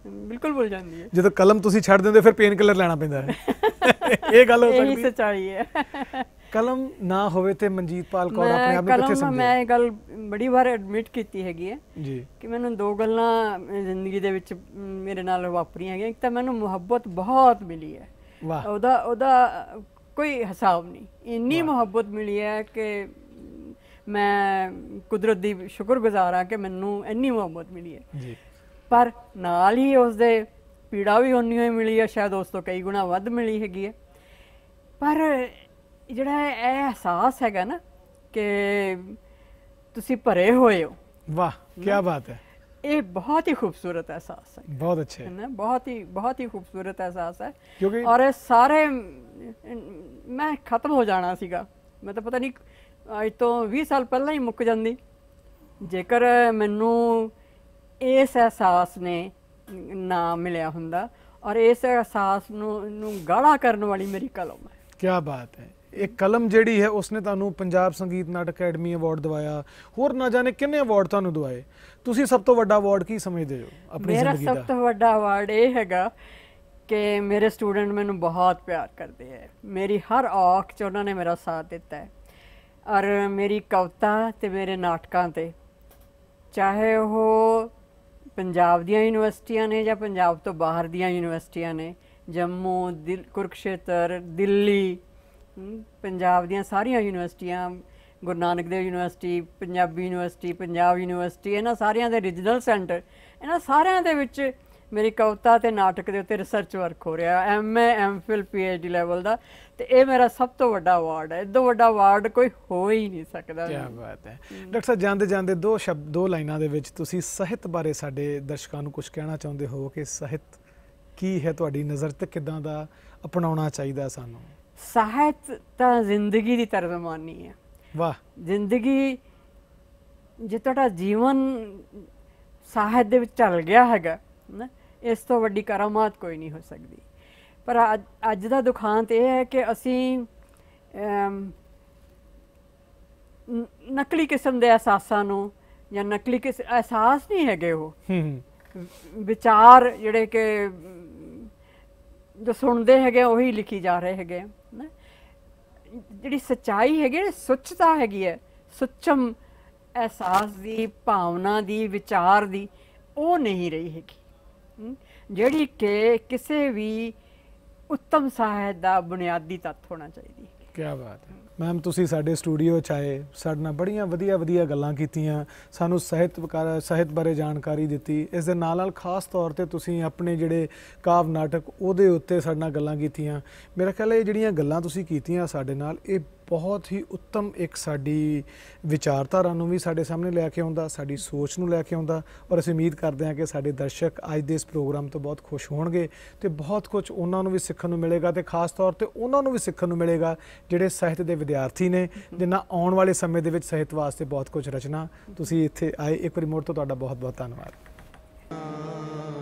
ਬਿਲਕੁਲ ਭੁੱਲ ਜਾਂਦੀ ਹੈ ਜਦੋਂ ਕਲਮ ਤੁਸੀਂ ਛੱਡ ਦਿੰਦੇ ਫਿਰ ਪੇਨ ਕਿਲਰ ਲੈਣਾ ਪੈਂਦਾ ਹੈ ਇਹ ਗੱਲ ਹੋ ਸਕਦੀ ਹੈ ਇਹ ਸੱਚਾਈ ਹੈ ਕਲਮ ਨਾ ਹੋਵੇ ਤੇ ਮਨਜੀਤ ਪਾਲ ਕੌਰ ਆਪਣੇ ਆਪ ਨੂੰ ਕਿੱਥੇ ਸਮਝੇ ਮੈਂ ਇਹ ਗੱਲ ਬੜੀ ਵਾਰ ਐਡਮਿਟ ਕੀਤੀ ਹੈਗੀ ਹੈ ਜੀ ਕਿ ਮੈਨੂੰ ਦੋ ਗੱਲਾਂ ਜ਼ਿੰਦਗੀ ਦੇ ਵਿੱਚ ਮੇਰੇ ਨਾਲ ਵਾਪਰੀਆਂ ਹੈਗੀਆਂ ਇੱਕ ਤਾਂ ਮੈਨੂੰ ਮੁਹੱਬਤ ਬਹੁਤ ਮਿਲੀ ਹੈ ਵਾਹ ਉਹਦਾ ਉਹਦਾ ਕੋਈ ਹਿਸਾਬ ਨਹੀਂ ਇੰਨੀ ਮੁਹੱਬਤ ਮਿਲੀ ਹੈ ਕਿ ਮੈਂ ਕੁਦਰਤ ਦੀ ਸ਼ੁਕਰਗੁਜ਼ਾਰ ਹਾਂ ਕਿ ਮੈਨੂੰ ਇੰਨੀ ਮੁਹੱਬਤ ਮਿਲੀ ਹੈ ਜੀ ਪਰ ਨਾਲ ਹੀ ਉਸ ਦੇ ਪੀੜਾ ਵੀ ਉਨੀ ਹੋਈ ਮਿਲੀ ਹੈ ਸ਼ਾਇਦ ਉਸ ਤੋਂ ਕਈ ਗੁਣਾ ਵੱਧ ਮਿਲੀ ਹੈਗੀ ਹੈ ਪਰ ਜਿਹੜਾ ਇਹ ਅਹਿਸਾਸ ਹੈਗਾ ਨਾ ਕਿ ਤੁਸੀਂ ਭਰੇ ਹੋਏ ਹੋ ਵਾਹ ਕੀ ਬਾਤ ਹੈ ਇਹ ਬਹੁਤ ਹੀ ਖੂਬਸੂਰਤ ਅਹਿਸਾਸ ਹੈ ਬਹੁਤ ਅੱਛਾ ਹੈ ਨਾ ਬਹੁਤ ਹੀ ਬਹੁਤ ਹੀ ਖੂਬਸੂਰਤ ਅਹਿਸਾਸ ਹੈ ਕਿਉਂਕਿ ਔਰ ਇਹ ਸਾਰੇ ਮੈਂ ਖਤਮ ਹੋ ਜਾਣਾ ਸੀਗਾ ਮੈਂ ਤਾਂ ਪਤਾ ਨਹੀਂ ਅੱਜ ਤੋਂ 20 ਸਾਲ ਪਹਿਲਾਂ ਹੀ ਮੁੱਕ ਜਾਂਦੀ ਜੇਕਰ ਮੈਨੂੰ ਇਸ ਅਹਿਸਾਸ ਨੇ ਨਾ ਮਿਲਿਆ ਹੁੰਦਾ ਔਰ ਇਸ ਅਹਿਸਾਸ ਨੂੰ ਨੂੰ ਗਾੜਾ ਕਰਨ ਵਾਲੀ ਮੇਰੀ ਕਲਮ ਹੈ ਕੀ ਬਾਤ ਹੈ ਇਹ ਕਲਮ ਜਿਹੜੀ ਹੈ ਉਸਨੇ ਤੁਹਾਨੂੰ ਪੰਜਾਬ ਸੰਗੀਤ ਨਾਟਕ ਅਕੈਡਮੀ ਅਵਾਰਡ ਦਵਾਇਆ ਹੋਰ ਨਾ ਜਾਣੇ ਕਿੰਨੇ ਅਵਾਰਡ ਤੁਹਾਨੂੰ ਦਵਾਏ ਤੁਸੀਂ ਸਭ ਤੋਂ ਵੱਡਾ ਅਵਾਰਡ ਕੀ ਸਮਝਦੇ ਹੋ ਆਪਣੀ ਜ਼ਿੰਦਗੀ ਦਾ ਮੇਰਾ ਸਭ ਤੋਂ ਵੱਡਾ ਅਵਾਰਡ ਇਹ ਹੈਗਾ ਕਿ ਮੇਰੇ ਸਟੂਡੈਂਟ ਮੈਨੂੰ ਬਹੁਤ ਪਿਆਰ ਕਰਦੇ ਹੈ ਮੇਰੀ ਹਰ ਔਕ 'ਚ ਉਹਨਾਂ ਨੇ ਮੇਰਾ ਸਾਥ ਦਿੱਤਾ ਹੈ ਔਰ ਮੇਰੀ ਕਵਿਤਾ ਤੇ ਮੇਰੇ ਨਾਟਕਾਂ ਤੇ ਚਾਹੇ ਉਹ ਪੰਜਾਬ ਦੀਆਂ ਯੂਨੀਵਰਸਿਟੀਆਂ ਨੇ ਜਾਂ ਪੰਜਾਬ ਤੋਂ ਬਾਹਰ ਦੀਆਂ ਯੂਨੀਵਰਸਿਟੀਆਂ ਨੇ ਜੰਮੂ ਕੁਰਕਸ਼ੇਤਰ ਦਿੱਲੀ ਪੰਜਾਬ ਦੀਆਂ ਸਾਰੀਆਂ ਯੂਨੀਵਰਸਿਟੀਆਂ Guru Nanak Dev University Punjabi University Punjab University ਇਹਨਾਂ ਸਾਰਿਆਂ ਦੇ ਰੀਜਨਲ ਸੈਂਟਰ ਇਹਨਾਂ ਸਾਰਿਆਂ ਦੇ ਵਿੱਚ ਮੇਰੀ ਕਵਿਤਾ ਤੇ ਨਾਟਕ ਦੇ ਉੱਤੇ ਰਿਸਰਚ ਵਰਕ ਹੋ ਰਿਹਾ ਐਮਏ ਐਮਫਿਲ ਪੀਐਚਡੀ ਲੈਵਲ ਦਾ ਤੇ ਇਹ ਮੇਰਾ ਸਭ ਤੋਂ ਵੱਡਾ ਅਵਾਰਡ ਹੈ ਇਦੋਂ ਵੱਡਾ ਅਵਾਰਡ ਕੋਈ ਹੋ ਹੀ ਨਹੀਂ ਸਕਦਾ ਕੀ ਬਾਤ ਹੈ ਡਾਕਟਰ ਸਾਹਿਬ ਜਾਂਦੇ ਜਾਂਦੇ ਦੋ ਸ਼ਬਦ ਦੋ ਲਾਈਨਾਂ ਦੇ ਵਿੱਚ ਤੁਸੀਂ ਸਹਿਤ ਬਾਰੇ ਸਾਡੇ ਦਰਸ਼ਕਾਂ ਨੂੰ ਕੁਝ ਕਹਿਣਾ ਚਾਹੁੰਦੇ ਹੋ ਕਿ ਸਹਿਤ ਕੀ ਹੈ ਤੁਹਾਡੀ ਨਜ਼ਰ ਤੇ ਕਿਦਾਂ ਦਾ ਅਪਣਾਉਣਾ ਚਾਹੀਦਾ ਸਾਨੂੰ ਸਾਹਿਤ ਤਾਂ ਜ਼ਿੰਦਗੀ ਦੀ ਤਰਜਮਾਨੀ ਹੈ ਵਾਹ ਜ਼ਿੰਦਗੀ ਜੇ ਤੁਹਾਡਾ ਜੀਵਨ ਸਾਹਿਤ ਦੇ ਵਿੱਚ ਚੱਲ ਗਿਆ ਹੈਗਾ ਨਾ ਇਸ ਤੋਂ ਵੱਡੀ ਕਰਾਮਾਤ ਕੋਈ ਨਹੀਂ ਹੋ ਸਕਦੀ ਪਰ ਅੱਜ ਦਾ ਦੁਖਾਂਤ ਇਹ ਹੈ ਕਿ ਅਸੀਂ ਨਕਲੀ ਕਿਸਮ ਦੇ ਅਹਿਸਾਸਾਂ ਨੂੰ ਜਾਂ ਨਕਲੀ ਕਿਸ ਅਹਿਸਾਸ ਨਹੀਂ ਹੈਗੇ ਉਹ ਵਿਚਾਰ ਜਿਹੜੇ ਕਿ ਜੋ ਸੁਣਦੇ ਹੈਗੇ ਉਹੀ ਲਿਖੀ ਜਾ ਰਹੇ ਹੈਗੇ ਜਿਹੜੀ ਸਚਾਈ ਹੈਗੀ ਸੁੱਚਤਾ ਹੈਗੀ ਹੈ ਸੁੱਚਮ ਅਹਿਸਾਸ ਦੀ ਭਾਵਨਾ ਦੀ ਵਿਚਾਰ ਦੀ ਉਹ ਨਹੀਂ ਰਹੀ ਹੈਗੀ ਜਿਹੜੀ ਕਿ ਕਿਸੇ ਵੀ ਉੱਤਮ ਸਾਹਿਤ ਦਾ ਬੁਨਿਆਦੀ ਤੱਤ ਹੋਣਾ ਚਾਹੀਦੀ ਹੈ ਕੀ ਬਾਤ ਹੈ ਮੈਮ ਤੁਸੀਂ ਸਾਡੇ ਸਟੂਡੀਓ 'ਚ ਆਏ ਸਾਡੇ ਨਾਲ ਬੜੀਆਂ ਵਧੀਆ ਵਧੀਆ ਗੱਲਾਂ ਕੀਤੀਆਂ ਸਾਨੂੰ ਸਾਹਿਤ ਸਾਹਿਤ ਬਾਰੇ ਜਾਣਕਾਰੀ ਦਿੱਤੀ ਇਸ ਦੇ ਨਾਲ ਨਾਲ ਖਾਸ ਤੌਰ ਤੇ ਤੁਸੀਂ ਆਪਣੇ ਜਿਹੜੇ ਕਾਵ ਨਾਟਕ ਉਹਦੇ ਉੱਤੇ ਸਾਡੇ ਨਾਲ ਗੱਲਾਂ ਕੀਤੀਆਂ ਮੇਰਾ ਖਿਆਲ ਹੈ ਜਿਹੜੀਆਂ ਗੱਲਾਂ ਤੁਸੀਂ ਕੀਤੀਆਂ ਸਾਡੇ ਨਾਲ ਇਹ ਬਹੁਤ ਹੀ ਉੱਤਮ ਇੱਕ ਸਾਡੀ ਵਿਚਾਰਧਾਰਾ ਨੂੰ ਵੀ ਸਾਡੇ ਸਾਹਮਣੇ ਲੈ ਕੇ ਆਉਂਦਾ ਸਾਡੀ ਸੋਚ ਨੂੰ ਲੈ ਕੇ ਆਉਂਦਾ ਔਰ ਅਸੀਂ ਉਮੀਦ ਕਰਦੇ ਹਾਂ ਕਿ ਸਾਡੇ ਦਰਸ਼ਕ ਅੱਜ ਦੇ ਇਸ ਪ੍ਰੋਗਰਾਮ ਤੋਂ ਬਹੁਤ ਖੁਸ਼ ਹੋਣਗੇ ਤੇ ਬਹੁਤ ਕੁਝ ਉਹਨਾਂ ਨੂੰ ਵੀ ਸਿੱਖਣ ਨੂੰ ਮਿਲੇਗਾ ਤੇ ਖਾਸ ਤੌਰ ਤੇ ਉਹਨਾਂ ਨੂੰ ਵੀ ਸਿੱਖਣ ਨੂੰ ਮਿਲੇਗਾ ਜਿਹੜੇ ਸਾਹਿਤ ਦੇ ਵਿਦਿਆਰਥੀ ਨੇ ਜਿਨ੍ਹਾਂ ਆਉਣ ਵਾਲੇ ਸਮੇਂ ਦੇ ਵਿੱਚ ਸਾਹਿਤ ਵਾਸਤੇ ਬਹੁਤ ਕੁਝ ਰਚਨਾ ਤੁਸੀਂ ਇੱਥੇ ਆਏ ਇੱਕ ਵਾਰੀ ਮੋੜ ਤੋਂ ਤੁਹਾਡਾ ਬਹੁਤ ਬਹੁਤ ਧੰਨਵਾਦ